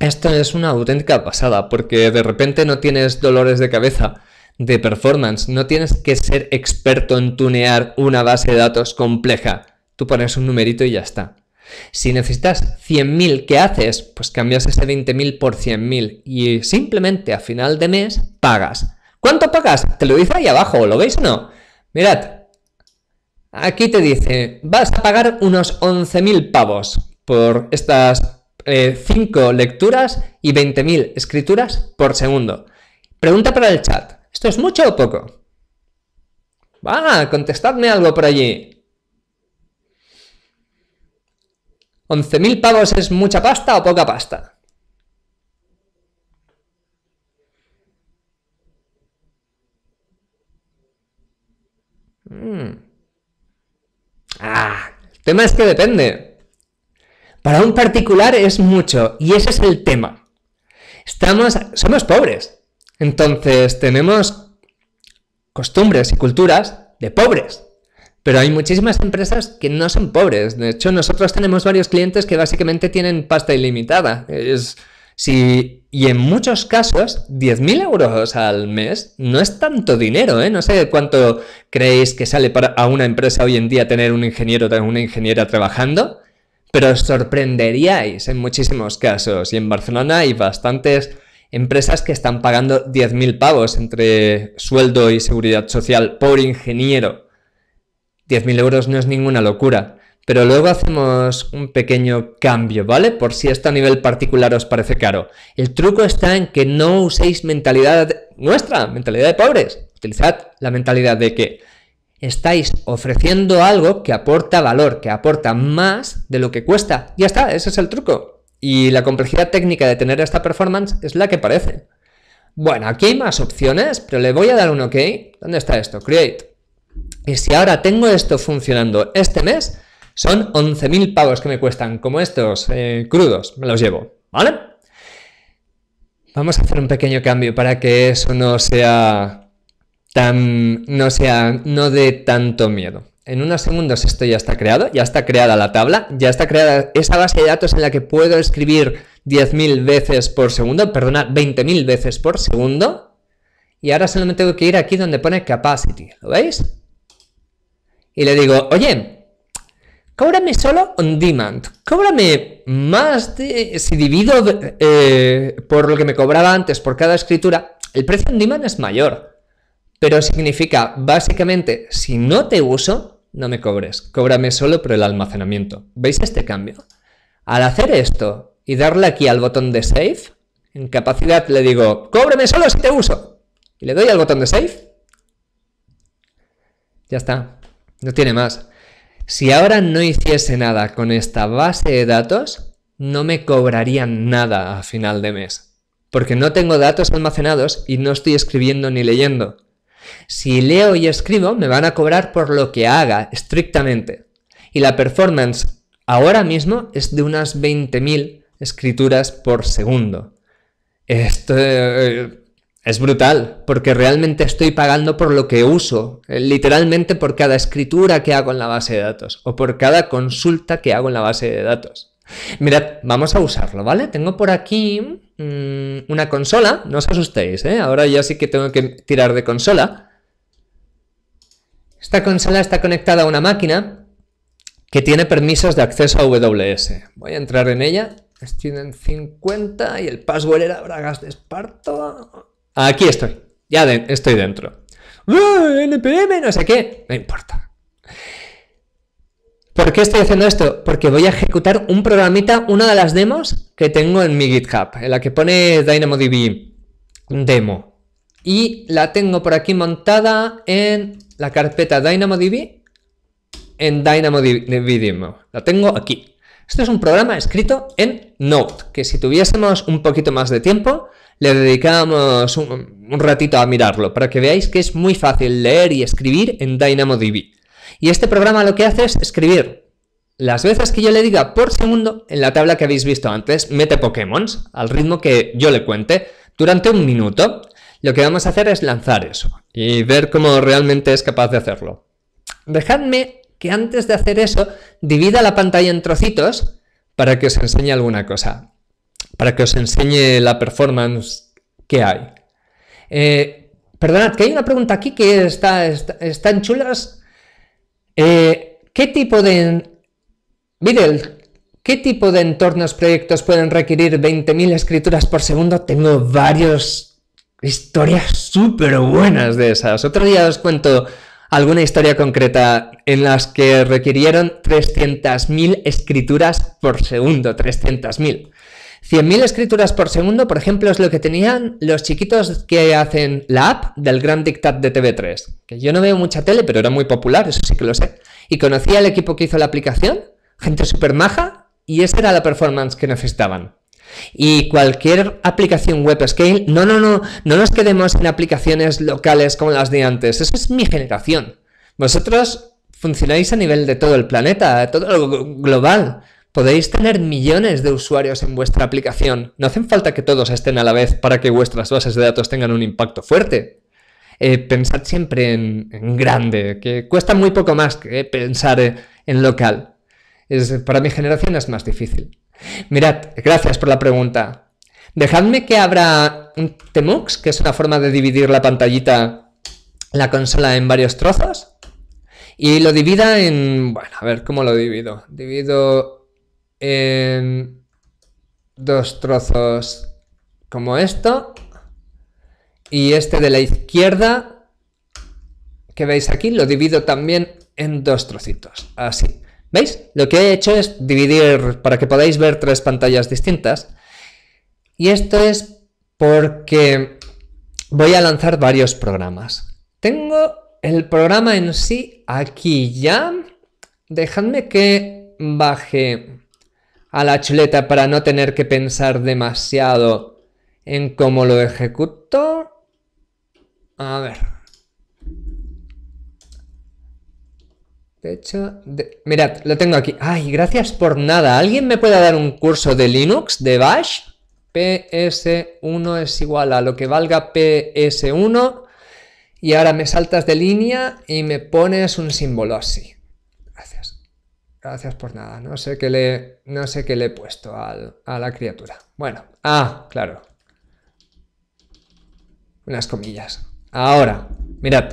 Esto es una auténtica pasada, porque de repente no tienes dolores de cabeza de performance, no tienes que ser experto en tunear una base de datos compleja. Tú pones un numerito y ya está. Si necesitas 100.000, ¿qué haces? Pues cambias ese 20.000 por 100.000 y simplemente a final de mes pagas ¿Cuánto pagas? Te lo dice ahí abajo, ¿lo veis o no? Mirad, aquí te dice, vas a pagar unos 11.000 pavos por estas 5 eh, lecturas y 20.000 escrituras por segundo. Pregunta para el chat, ¿esto es mucho o poco? Va, contestadme algo por allí. ¿11.000 pavos es mucha pasta o poca pasta? Mm. Ah, el tema es que depende. Para un particular es mucho y ese es el tema. Estamos, somos pobres. Entonces tenemos costumbres y culturas de pobres. Pero hay muchísimas empresas que no son pobres. De hecho, nosotros tenemos varios clientes que básicamente tienen pasta ilimitada. Es, y en muchos casos, 10.000 euros al mes no es tanto dinero, ¿eh? No sé cuánto creéis que sale para, a una empresa hoy en día tener un ingeniero o una ingeniera trabajando, pero os sorprenderíais en muchísimos casos. Y en Barcelona hay bastantes empresas que están pagando 10.000 pavos entre sueldo y seguridad social por ingeniero. 10.000 euros no es ninguna locura pero luego hacemos un pequeño cambio, ¿vale? Por si esto a nivel particular os parece caro. El truco está en que no uséis mentalidad nuestra, mentalidad de pobres. Utilizad la mentalidad de que estáis ofreciendo algo que aporta valor, que aporta más de lo que cuesta. Ya está, ese es el truco. Y la complejidad técnica de tener esta performance es la que parece. Bueno, aquí hay más opciones, pero le voy a dar un OK. ¿Dónde está esto? Create. Y si ahora tengo esto funcionando este mes, son 11.000 pavos que me cuestan, como estos, eh, crudos, me los llevo, ¿vale? Vamos a hacer un pequeño cambio para que eso no sea tan, no sea, no dé tanto miedo. En unos segundos esto ya está creado, ya está creada la tabla, ya está creada esa base de datos en la que puedo escribir 10.000 veces por segundo, perdona, 20.000 veces por segundo. Y ahora solo me tengo que ir aquí donde pone capacity, ¿lo veis? Y le digo, oye, Cóbrame solo on demand. Cóbrame más de. Si divido eh, por lo que me cobraba antes por cada escritura, el precio on demand es mayor. Pero significa, básicamente, si no te uso, no me cobres. Cóbrame solo por el almacenamiento. ¿Veis este cambio? Al hacer esto y darle aquí al botón de Save, en capacidad le digo, cóbrame solo si te uso. Y le doy al botón de Save. Ya está. No tiene más. Si ahora no hiciese nada con esta base de datos, no me cobrarían nada a final de mes, porque no tengo datos almacenados y no estoy escribiendo ni leyendo. Si leo y escribo, me van a cobrar por lo que haga, estrictamente. Y la performance ahora mismo es de unas 20.000 escrituras por segundo. Esto, eh, es brutal, porque realmente estoy pagando por lo que uso, eh, literalmente por cada escritura que hago en la base de datos o por cada consulta que hago en la base de datos. Mirad, vamos a usarlo, ¿vale? Tengo por aquí mm, una consola, no os asustéis, ¿eh? Ahora ya sí que tengo que tirar de consola. Esta consola está conectada a una máquina que tiene permisos de acceso a WS. Voy a entrar en ella, en 50 y el password era bragas de esparto. Aquí estoy, ya estoy dentro. ¡Ah, NPM, no sé qué, no importa. ¿Por qué estoy haciendo esto? Porque voy a ejecutar un programita, una de las demos que tengo en mi GitHub, en la que pone DynamoDB demo. Y la tengo por aquí montada en la carpeta DynamoDB, en DynamoDB demo. La tengo aquí. Esto es un programa escrito en Node, que si tuviésemos un poquito más de tiempo, le dedicamos un, ratito a mirarlo, para que veáis que es muy fácil leer y escribir en DynamoDB. Y este programa lo que hace es escribir las veces que yo le diga por segundo en la tabla que habéis visto antes, mete Pokémon al ritmo que yo le cuente, durante un minuto. Lo que vamos a hacer es lanzar eso y ver cómo realmente es capaz de hacerlo. Dejadme que antes de hacer eso divida la pantalla en trocitos para que os enseñe alguna cosa para que os enseñe la performance que hay. Eh, perdonad, que hay una pregunta aquí que está, está están chulas. Eh, ¿Qué tipo de... Videl, ¿qué tipo de entornos proyectos pueden requerir 20.000 escrituras por segundo? Tengo varias historias súper buenas de esas. Otro día os cuento alguna historia concreta en las que requirieron 300.000 escrituras por segundo, 300.000. 100.000 escrituras por segundo, por ejemplo, es lo que tenían los chiquitos que hacen la app del Gran Dictat de TV3, que yo no veo mucha tele, pero era muy popular, eso sí que lo sé. Y conocía al equipo que hizo la aplicación, gente súper maja, y esa era la performance que necesitaban. Y cualquier aplicación web scale, no, no, no, no nos quedemos en aplicaciones locales como las de antes, eso es mi generación. Vosotros funcionáis a nivel de todo el planeta, todo lo global. Podéis tener millones de usuarios en vuestra aplicación. No hacen falta que todos estén a la vez para que vuestras bases de datos tengan un impacto fuerte. Eh, pensad siempre en, grande, que cuesta muy poco más que pensar eh, en local. Es, para mi generación es más difícil. Mirad, gracias por la pregunta. Dejadme que abra un Temux, que es una forma de dividir la pantallita, la consola en varios trozos. Y lo divida en... Bueno, a ver, ¿cómo lo divido? Divido en dos trozos como esto y este de la izquierda que veis aquí lo divido también en dos trocitos, así. ¿Veis? Lo que he hecho es dividir para que podáis ver tres pantallas distintas. Y esto es porque voy a lanzar varios programas. Tengo el programa en sí aquí ya. Dejadme que baje a la chuleta para no tener que pensar demasiado en cómo lo ejecuto. A ver. De hecho, mirad, lo tengo aquí. Ay, gracias por nada. ¿Alguien me puede dar un curso de Linux, de Bash? PS1 es igual a lo que valga PS1. Y ahora me saltas de línea y me pones un símbolo así. Gracias. Gracias por nada. No sé qué le, no sé le he puesto a la criatura. Bueno, ah, claro. Unas comillas. Ahora, mirad.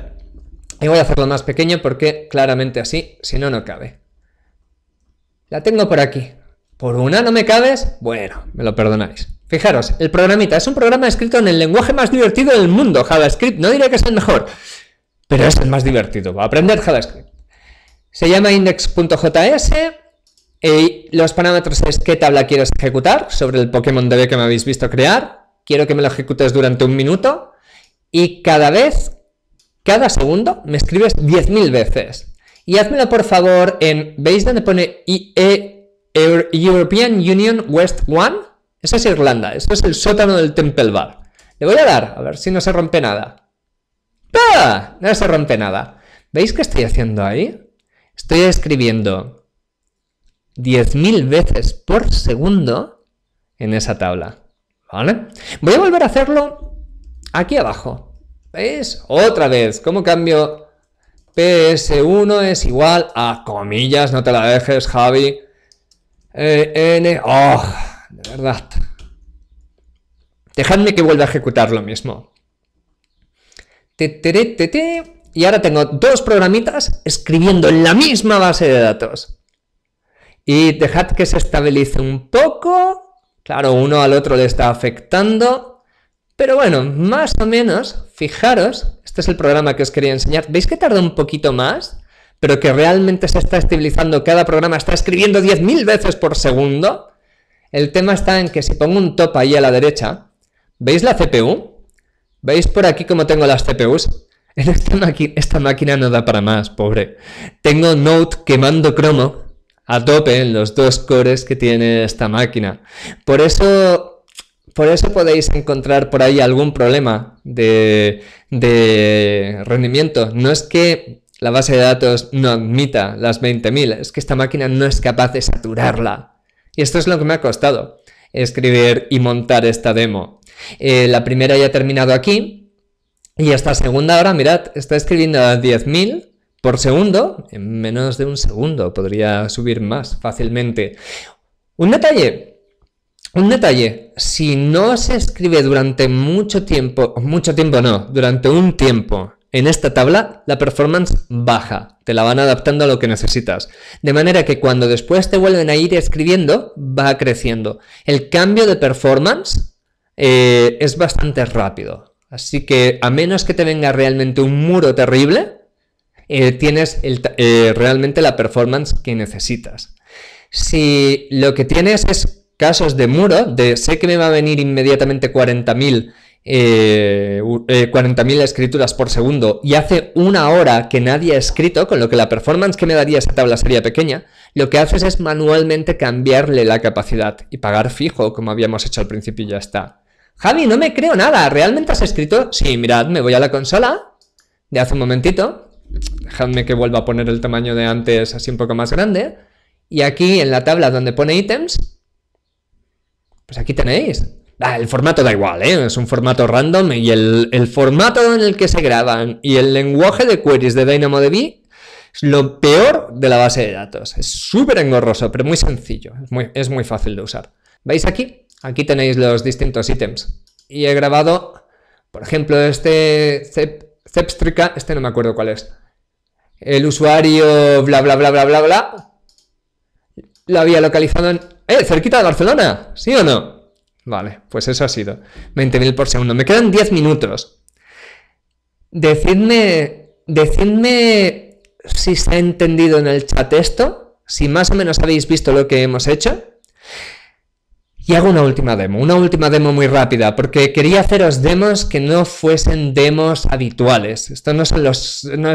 Y voy a hacerlo más pequeño porque claramente así, si no, no cabe. La tengo por aquí. ¿Por una no me cabes? Bueno, me lo perdonáis. Fijaros, el programita es un programa escrito en el lenguaje más divertido del mundo, JavaScript. No diré que es el mejor, pero es el más divertido. Aprender JavaScript. Se llama index.js y los parámetros es qué tabla quieres ejecutar sobre el Pokémon DB que me habéis visto crear. Quiero que me lo ejecutes durante un minuto y cada vez, cada segundo, me escribes 10.000 veces. Y házmelo por favor en, ¿veis dónde pone e European Union West One? Esa es Irlanda, eso es el sótano del Temple Bar. Le voy a dar, a ver si no se rompe nada. ¡Pah! No se rompe nada. ¿Veis qué estoy haciendo ahí? estoy escribiendo 10.000 veces por segundo en esa tabla. ¿Vale? Voy a volver a hacerlo aquí abajo. ¿Veis? Otra vez, ¿cómo cambio? PS1 es igual a comillas, no te la dejes, Javi. E ¡Oh! De verdad. Dejadme que vuelva a ejecutar lo mismo. Te, y ahora tengo dos programitas escribiendo en la misma base de datos. Y dejad que se estabilice un poco. Claro, uno al otro le está afectando. Pero bueno, más o menos, fijaros, este es el programa que os quería enseñar. ¿Veis que tarda un poquito más? Pero que realmente se está estabilizando. Cada programa está escribiendo 10.000 veces por segundo. El tema está en que si pongo un top ahí a la derecha, ¿veis la CPU? ¿Veis por aquí cómo tengo las CPUs? Esta, máquina no da para más, pobre. Tengo Note quemando cromo a tope en los dos cores que tiene esta máquina. Por eso por eso podéis encontrar por ahí algún problema de, rendimiento. No es que la base de datos no admita las 20.000, es que esta máquina no es capaz de saturarla. Y esto es lo que me ha costado escribir y montar esta demo. Eh, la primera ya ha terminado aquí, y esta segunda hora, mirad, está escribiendo a 10.000 por segundo. En menos de un segundo podría subir más fácilmente. Un detalle. Un detalle, si no se escribe durante mucho tiempo, mucho tiempo no, durante un tiempo en esta tabla, la performance baja, te la van adaptando a lo que necesitas. De manera que cuando después te vuelven a ir escribiendo, va creciendo. El cambio de performance eh, es bastante rápido. Así que a menos que te venga realmente un muro terrible, eh, tienes eh, realmente la performance que necesitas. Si lo que tienes es casos de muro, de sé que me va a venir inmediatamente 40.000 40.000 eh, escrituras por segundo y hace una hora que nadie ha escrito, con lo que la performance que me daría esa tabla sería pequeña, lo que haces es manualmente cambiarle la capacidad y pagar fijo, como habíamos hecho al principio y ya está. Javi, no me creo nada, ¿realmente has escrito? Sí, mirad, me voy a la consola de hace un momentito. Dejadme que vuelva a poner el tamaño de antes así un poco más grande. Y aquí en la tabla donde pone ítems, pues aquí tenéis. Ah, el formato da igual, ¿eh? es un formato random y el, formato en el que se graban y el lenguaje de queries de DynamoDB es lo peor de la base de datos. Es súper engorroso, pero muy sencillo, es muy, es muy fácil de usar. ¿Veis aquí? Aquí tenéis los distintos ítems. Y he grabado, por ejemplo, este Zepstrica, este no me acuerdo cuál es. El usuario bla bla bla bla bla bla lo había localizado en... ¡Eh! Cerquita de Barcelona, ¿sí o no? Vale, pues eso ha sido. 20.000 por segundo. Me quedan 10 minutos. Decidme, decidme si se ha entendido en el chat esto, si más o menos habéis visto lo que hemos hecho. Y hago una última demo, una última demo muy rápida, porque quería haceros demos que no fuesen demos habituales. Esto no es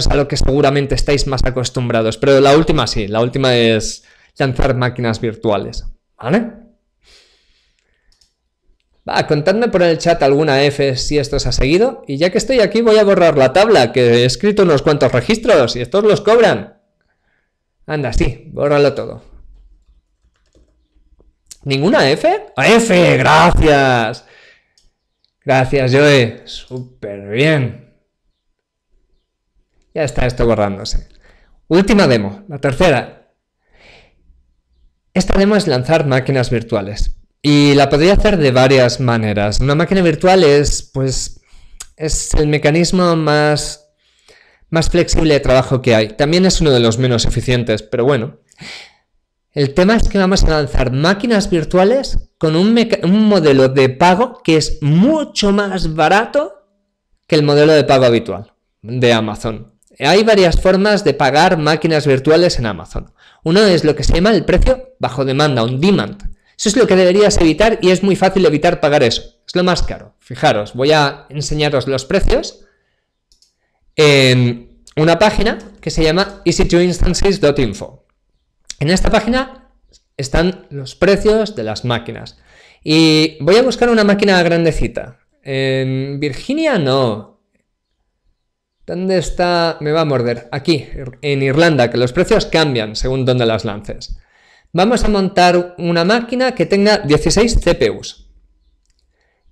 a, lo que seguramente estáis más acostumbrados, pero la última sí, la última es lanzar máquinas virtuales, ¿vale? Va, contadme por el chat alguna F si esto os ha seguido. Y ya que estoy aquí voy a borrar la tabla, que he escrito unos cuantos registros y estos los cobran. Anda, sí, bórralo todo. ¿Ninguna F? ¡F! ¡Gracias! Gracias, Joe. Súper bien. Ya está esto borrándose. Última demo, la tercera. Esta demo es lanzar máquinas virtuales. Y la podría hacer de varias maneras. Una máquina virtual es, pues, es el mecanismo más, más flexible de trabajo que hay. También es uno de los menos eficientes, pero bueno. El tema es que vamos a lanzar máquinas virtuales con un, modelo de pago que es mucho más barato que el modelo de pago habitual de Amazon. Hay varias formas de pagar máquinas virtuales en Amazon. Uno es lo que se llama el precio bajo demanda, un demand. Eso es lo que deberías evitar y es muy fácil evitar pagar eso. Es lo más caro. Fijaros, voy a enseñaros los precios en una página que se llama easy2instances.info. En esta página están los precios de las máquinas. Y voy a buscar una máquina grandecita. En Virginia no. ¿Dónde está? Me va a morder. Aquí, en Irlanda, que los precios cambian según dónde las lances. Vamos a montar una máquina que tenga 16 CPUs.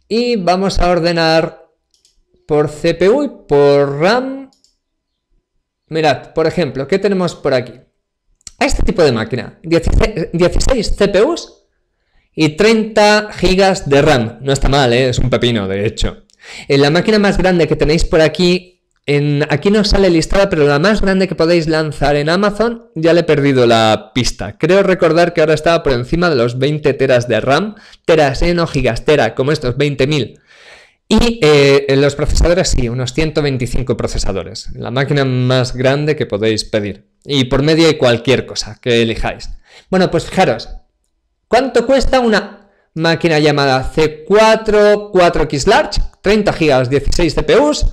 Y vamos a ordenar por CPU y por RAM. Mirad, por ejemplo, ¿qué tenemos por aquí? a este tipo de máquina. 16, CPUs y 30 GB de RAM. No está mal, ¿eh? es un pepino, de hecho. En eh, la máquina más grande que tenéis por aquí, en, aquí no sale listada, pero la más grande que podéis lanzar en Amazon, ya le he perdido la pista. Creo recordar que ahora estaba por encima de los 20 teras de RAM. Teras, en eh, no gigas, como estos, 20.000. Y los procesadores sí, unos 125 procesadores. La máquina más grande que podéis pedir y por medio de cualquier cosa que elijáis. Bueno, pues fijaros, ¿cuánto cuesta una máquina llamada C4 4X Large? 30 GB, 16 CPUs.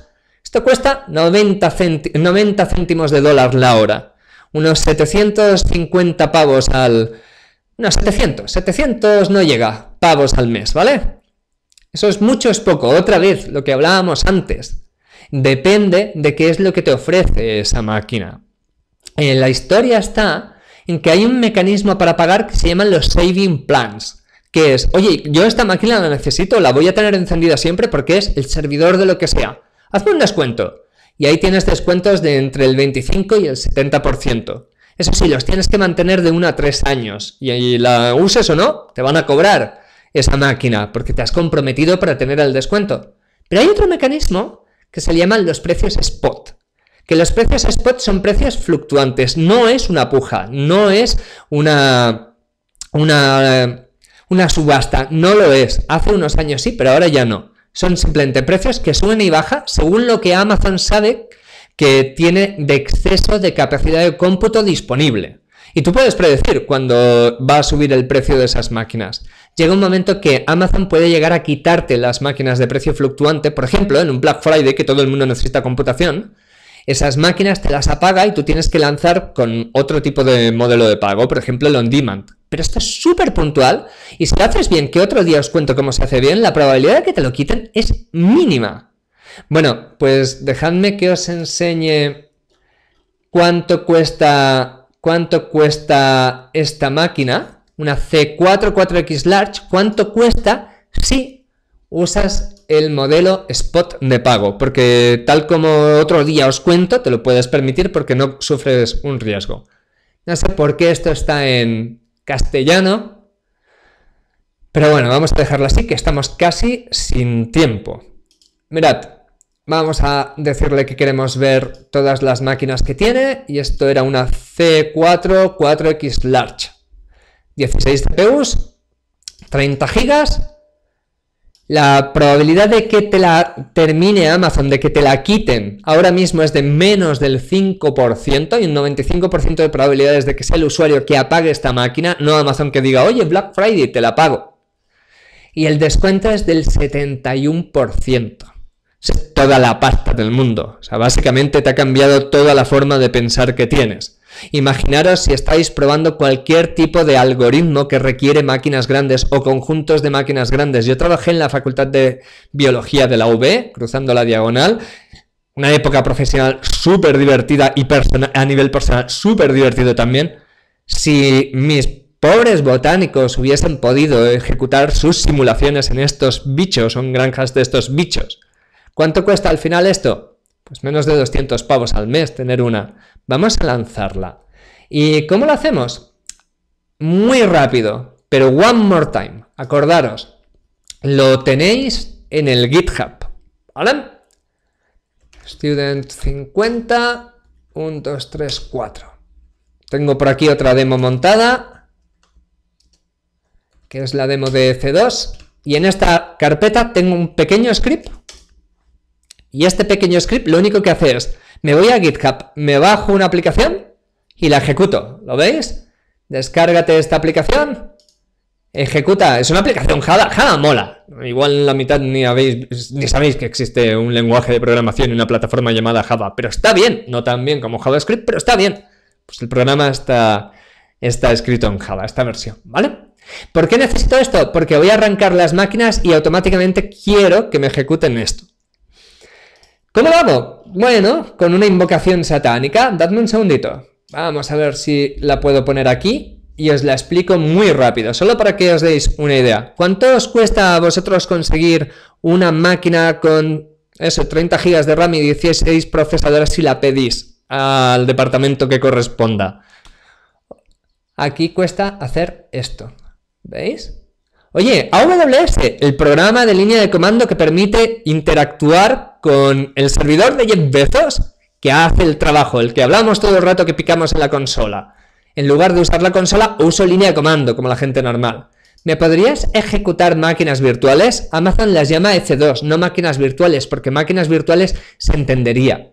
Esto cuesta 90, 90 céntimos de dólar la hora. Unos 750 pavos al... No, 700. 700 no llega pavos al mes, ¿vale? Eso es mucho, es poco. Otra vez, lo que hablábamos antes. Depende de qué es lo que te ofrece esa máquina. Eh, la historia está en que hay un mecanismo para pagar que se llaman los saving plans, que es, oye, yo esta máquina la necesito, la voy a tener encendida siempre porque es el servidor de lo que sea. Hazme un descuento. Y ahí tienes descuentos de entre el 25 y el 70%. Eso sí, los tienes que mantener de 1 a 3 años. Y, ahí la uses o no, te van a cobrar esa máquina porque te has comprometido para tener el descuento. Pero hay otro mecanismo que se llaman los precios spot que los precios spot son precios fluctuantes, no es una puja, no es una, eh, una, subasta, no lo es. Hace unos años sí, pero ahora ya no. Son simplemente precios que suben y bajan según lo que Amazon sabe que tiene de exceso de capacidad de cómputo disponible. Y tú puedes predecir cuándo va a subir el precio de esas máquinas. Llega un momento que Amazon puede llegar a quitarte las máquinas de precio fluctuante, por ejemplo, en un Black Friday que todo el mundo necesita computación, esas máquinas te las apaga y tú tienes que lanzar con otro tipo de modelo de pago, por ejemplo el on demand. Pero esto es súper puntual y si lo haces bien, que otro día os cuento cómo se hace bien, la probabilidad de que te lo quiten es mínima. Bueno, pues dejadme que os enseñe cuánto cuesta, cuánto cuesta esta máquina, una c 44 x Large, cuánto cuesta si usas el modelo spot de pago, porque tal como otro día os cuento, te lo puedes permitir porque no sufres un riesgo. No sé por qué esto está en castellano, pero bueno, vamos a dejarlo así, que estamos casi sin tiempo. Mirad, vamos a decirle que queremos ver todas las máquinas que tiene, y esto era una C4 4X Large. 16 CPUs, 30 gigas, la probabilidad de que te la termine Amazon, de que te la quiten, ahora mismo es de menos del 5% y un 95% de probabilidades de que sea el usuario que apague esta máquina, no Amazon que diga, oye, Black Friday, te la pago. Y el descuento es del 71%. Es toda la pasta del mundo. O sea, básicamente te ha cambiado toda la forma de pensar que tienes. Imaginaros si estáis probando cualquier tipo de algoritmo que requiere máquinas grandes o conjuntos de máquinas grandes. Yo trabajé en la Facultad de Biología de la UB, cruzando la diagonal, una época profesional súper divertida y a nivel personal súper divertido también. Si mis pobres botánicos hubiesen podido ejecutar sus simulaciones en estos bichos son en granjas de estos bichos, ¿cuánto cuesta al final esto? Pues menos de 200 pavos al mes tener una. Vamos a lanzarla. ¿Y cómo lo hacemos? Muy rápido, pero one more time. Acordaros, lo tenéis en el GitHub. ¿Vale? Student 50, Tengo por aquí otra demo montada, que es la demo de C2. Y en esta carpeta tengo un pequeño script. Y este pequeño script lo único que hace es me voy a GitHub, me bajo una aplicación y la ejecuto. ¿Lo veis? Descárgate esta aplicación, ejecuta. Es una aplicación Java, Java mola. Igual la mitad ni, habéis, ni sabéis que existe un lenguaje de programación y una plataforma llamada Java, pero está bien. No tan bien como JavaScript, pero está bien. Pues el programa está, está escrito en Java, esta versión, ¿vale? ¿Por qué necesito esto? Porque voy a arrancar las máquinas y automáticamente quiero que me ejecuten esto. ¿Cómo lo Bueno, con una invocación satánica. Dadme un segundito. Vamos a ver si la puedo poner aquí y os la explico muy rápido, solo para que os deis una idea. ¿Cuánto os cuesta a vosotros conseguir una máquina con eso, 30 GB de RAM y 16 procesadores si la pedís al departamento que corresponda? Aquí cuesta hacer esto. ¿Veis? Oye, AWS, el programa de línea de comando que permite interactuar con el servidor de Jeff Bezos, que hace el trabajo, el que hablamos todo el rato que picamos en la consola. En lugar de usar la consola, uso línea de comando, como la gente normal. ¿Me podrías ejecutar máquinas virtuales? Amazon las llama EC2, no máquinas virtuales, porque máquinas virtuales se entendería.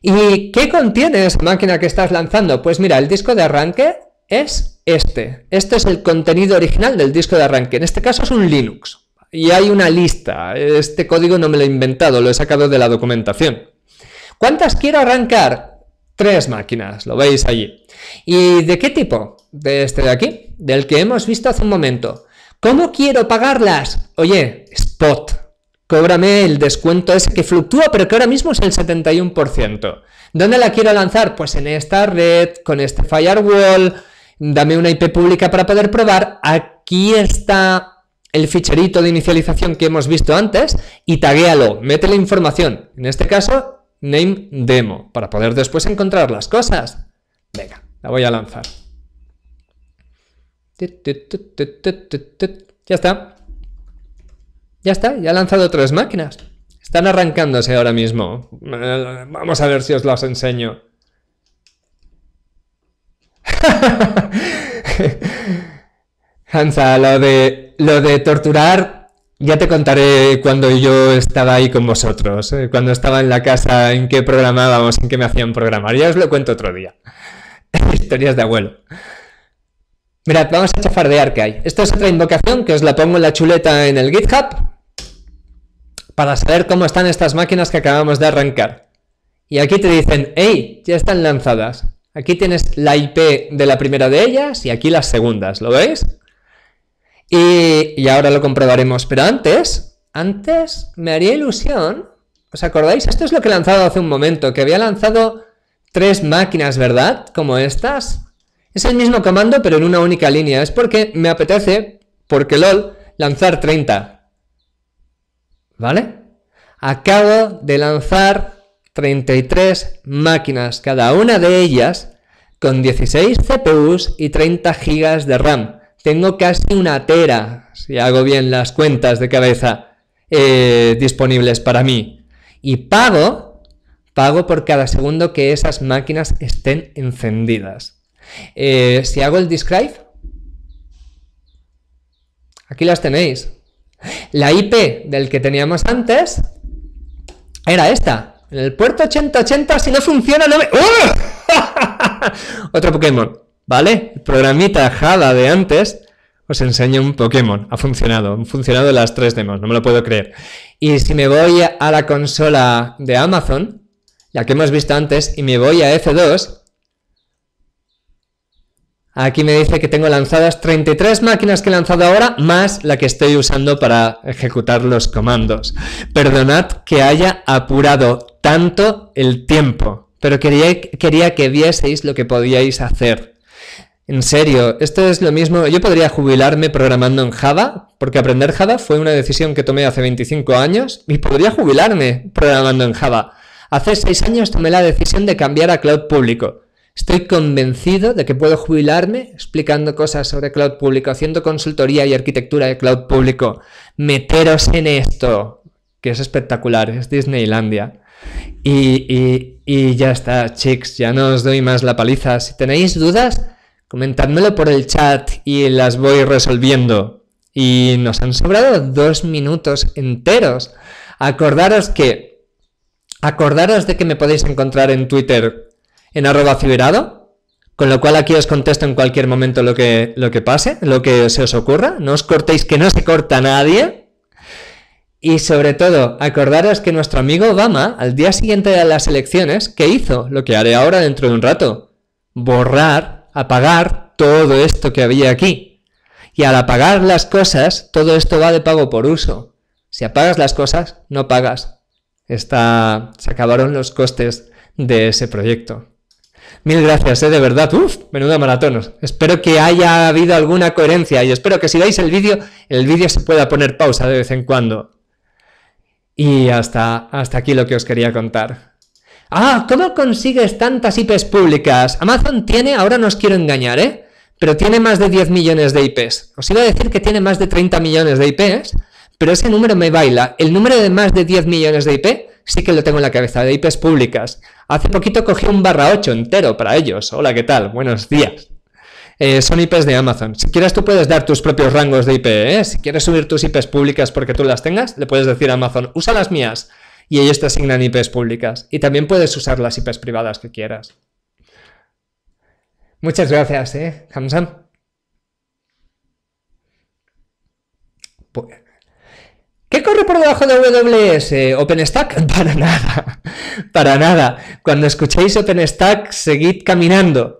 ¿Y qué contiene esa máquina que estás lanzando? Pues mira, el disco de arranque es este. Este es el contenido original del disco de arranque. En este caso es un Linux. Y hay una lista. Este código no me lo he inventado, lo he sacado de la documentación. ¿Cuántas quiero arrancar? Tres máquinas, lo veis allí. ¿Y de qué tipo? De este de aquí, del que hemos visto hace un momento. ¿Cómo quiero pagarlas? Oye, spot. Cóbrame el descuento ese que fluctúa, pero que ahora mismo es el 71%. ¿Dónde la quiero lanzar? Pues en esta red, con este firewall, dame una IP pública para poder probar, aquí está el ficherito de inicialización que hemos visto antes y taguéalo, mete la información, en este caso name demo, para poder después encontrar las cosas. Venga, la voy a lanzar. Ya está. Ya está, ya ha lanzado tres máquinas. Están arrancándose ahora mismo. Eh, vamos a ver si os las enseño. Hansa, lo de, lo de torturar, ya te contaré cuando yo estaba ahí con vosotros, ¿eh? cuando estaba en la casa, en qué programábamos, en qué me hacían programar. Ya os lo cuento otro día. Historias de abuelo. Mirad, vamos a chafardear que hay. Esta es otra invocación que os la pongo en la chuleta en el GitHub para saber cómo están estas máquinas que acabamos de arrancar. Y aquí te dicen, hey, ya están lanzadas. Aquí tienes la IP de la primera de ellas y aquí las segundas, ¿lo veis? Y, ahora lo comprobaremos, pero antes, antes me haría ilusión, ¿os acordáis? Esto es lo que he lanzado hace un momento, que había lanzado tres máquinas, ¿verdad? Como estas. Es el mismo comando, pero en una única línea. Es porque me apetece, porque LOL, lanzar 30. ¿Vale? Acabo de lanzar 33 máquinas, cada una de ellas con 16 CPUs y 30 GB de RAM. Tengo casi una tera, si hago bien las cuentas de cabeza, eh, disponibles para mí. Y pago, pago por cada segundo que esas máquinas estén encendidas. Eh, si hago el describe, aquí las tenéis. La IP del que teníamos antes era esta, en El puerto 8080, si no funciona, no me. ¡Oh! Otro Pokémon, ¿vale? programita Jada de antes os enseño un Pokémon. Ha funcionado, han funcionado las tres demos, no me lo puedo creer. Y si me voy a la consola de Amazon, la que hemos visto antes, y me voy a F2, aquí me dice que tengo lanzadas 33 máquinas que he lanzado ahora, más la que estoy usando para ejecutar los comandos. Perdonad que haya apurado tanto el tiempo, pero quería, que vieseis lo que podíais hacer. En serio, esto es lo mismo. Yo podría jubilarme programando en Java, porque aprender Java fue una decisión que tomé hace 25 años y podría jubilarme programando en Java. Hace 6 años tomé la decisión de cambiar a cloud público. Estoy convencido de que puedo jubilarme explicando cosas sobre cloud público, haciendo consultoría y arquitectura de cloud público. Meteros en esto, que es espectacular, es Disneylandia. Y, ya está, chicos, ya no os doy más la paliza. Si tenéis dudas, comentádmelo por el chat y las voy resolviendo. Y nos han sobrado dos minutos enteros. Acordaros que, acordaros de que me podéis encontrar en Twitter en arroba ciberado, con lo cual aquí os contesto en cualquier momento lo que, lo que pase, lo que se os ocurra. No os cortéis, que no se corta nadie. Y sobre todo, acordaros que nuestro amigo Obama, al día siguiente de las elecciones, que hizo? Lo que haré ahora dentro de un rato. Borrar, apagar todo esto que había aquí. Y al apagar las cosas, todo esto va de pago por uso. Si apagas las cosas, no pagas. Está... Se acabaron los costes de ese proyecto. Mil gracias, eh, de verdad. Uf, menuda maratonos. Espero que haya habido alguna coherencia y espero que si veis el vídeo, el vídeo se pueda poner pausa de vez en cuando. Y hasta, hasta aquí lo que os quería contar. Ah, ¿cómo consigues tantas IPs públicas? Amazon tiene, ahora no os quiero engañar, ¿eh? Pero tiene más de 10 millones de IPs. Os iba a decir que tiene más de 30 millones de IPs, pero ese número me baila. El número de más de 10 millones de IP sí que lo tengo en la cabeza, de IPs públicas. Hace poquito cogí un barra 8 entero para ellos. Hola, ¿qué tal? Buenos días. Eh, son IPs de Amazon. Si quieres, tú puedes dar tus propios rangos de IP. ¿eh? Si quieres subir tus IPs públicas porque tú las tengas, le puedes decir a Amazon, usa las mías. Y ellos te asignan IPs públicas. Y también puedes usar las IPs privadas que quieras. Muchas gracias, ¿eh, pues, ¿Qué corre por debajo de AWS? ¿OpenStack? Para nada. Para nada. Cuando escuchéis OpenStack, seguid caminando.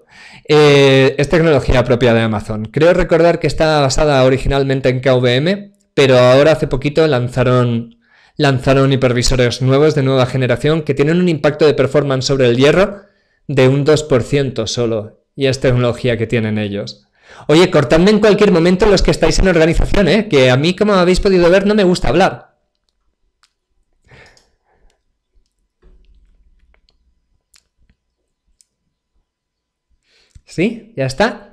Eh, es tecnología propia de Amazon. Creo recordar que está basada originalmente en KVM, pero ahora hace poquito lanzaron, lanzaron hipervisores nuevos de nueva generación que tienen un impacto de performance sobre el hierro de un 2% solo. Y es tecnología que tienen ellos. Oye, cortadme en cualquier momento los que estáis en organización, ¿eh? que a mí, como habéis podido ver, no me gusta hablar. ¿Sí? ¿Ya está?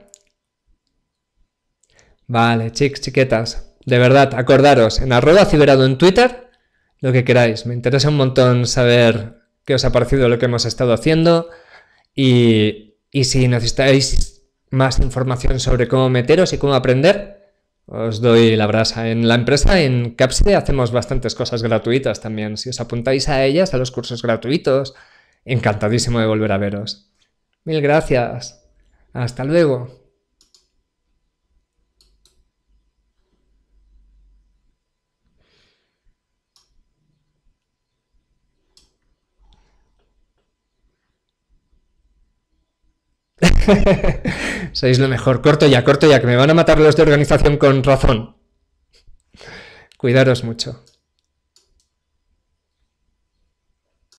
Vale, chicos, chiquetas. De verdad, acordaros, en arroba ciberado en Twitter, lo que queráis. Me interesa un montón saber qué os ha parecido lo que hemos estado haciendo y, y si necesitáis más información sobre cómo meteros y cómo aprender, os doy la brasa. En la empresa, en Capside, hacemos bastantes cosas gratuitas también. Si os apuntáis a ellas, a los cursos gratuitos, encantadísimo de volver a veros. Mil gracias. Hasta luego. Sois lo mejor. Corto ya, corto ya, que me van a matar los de organización con razón. Cuidaros mucho.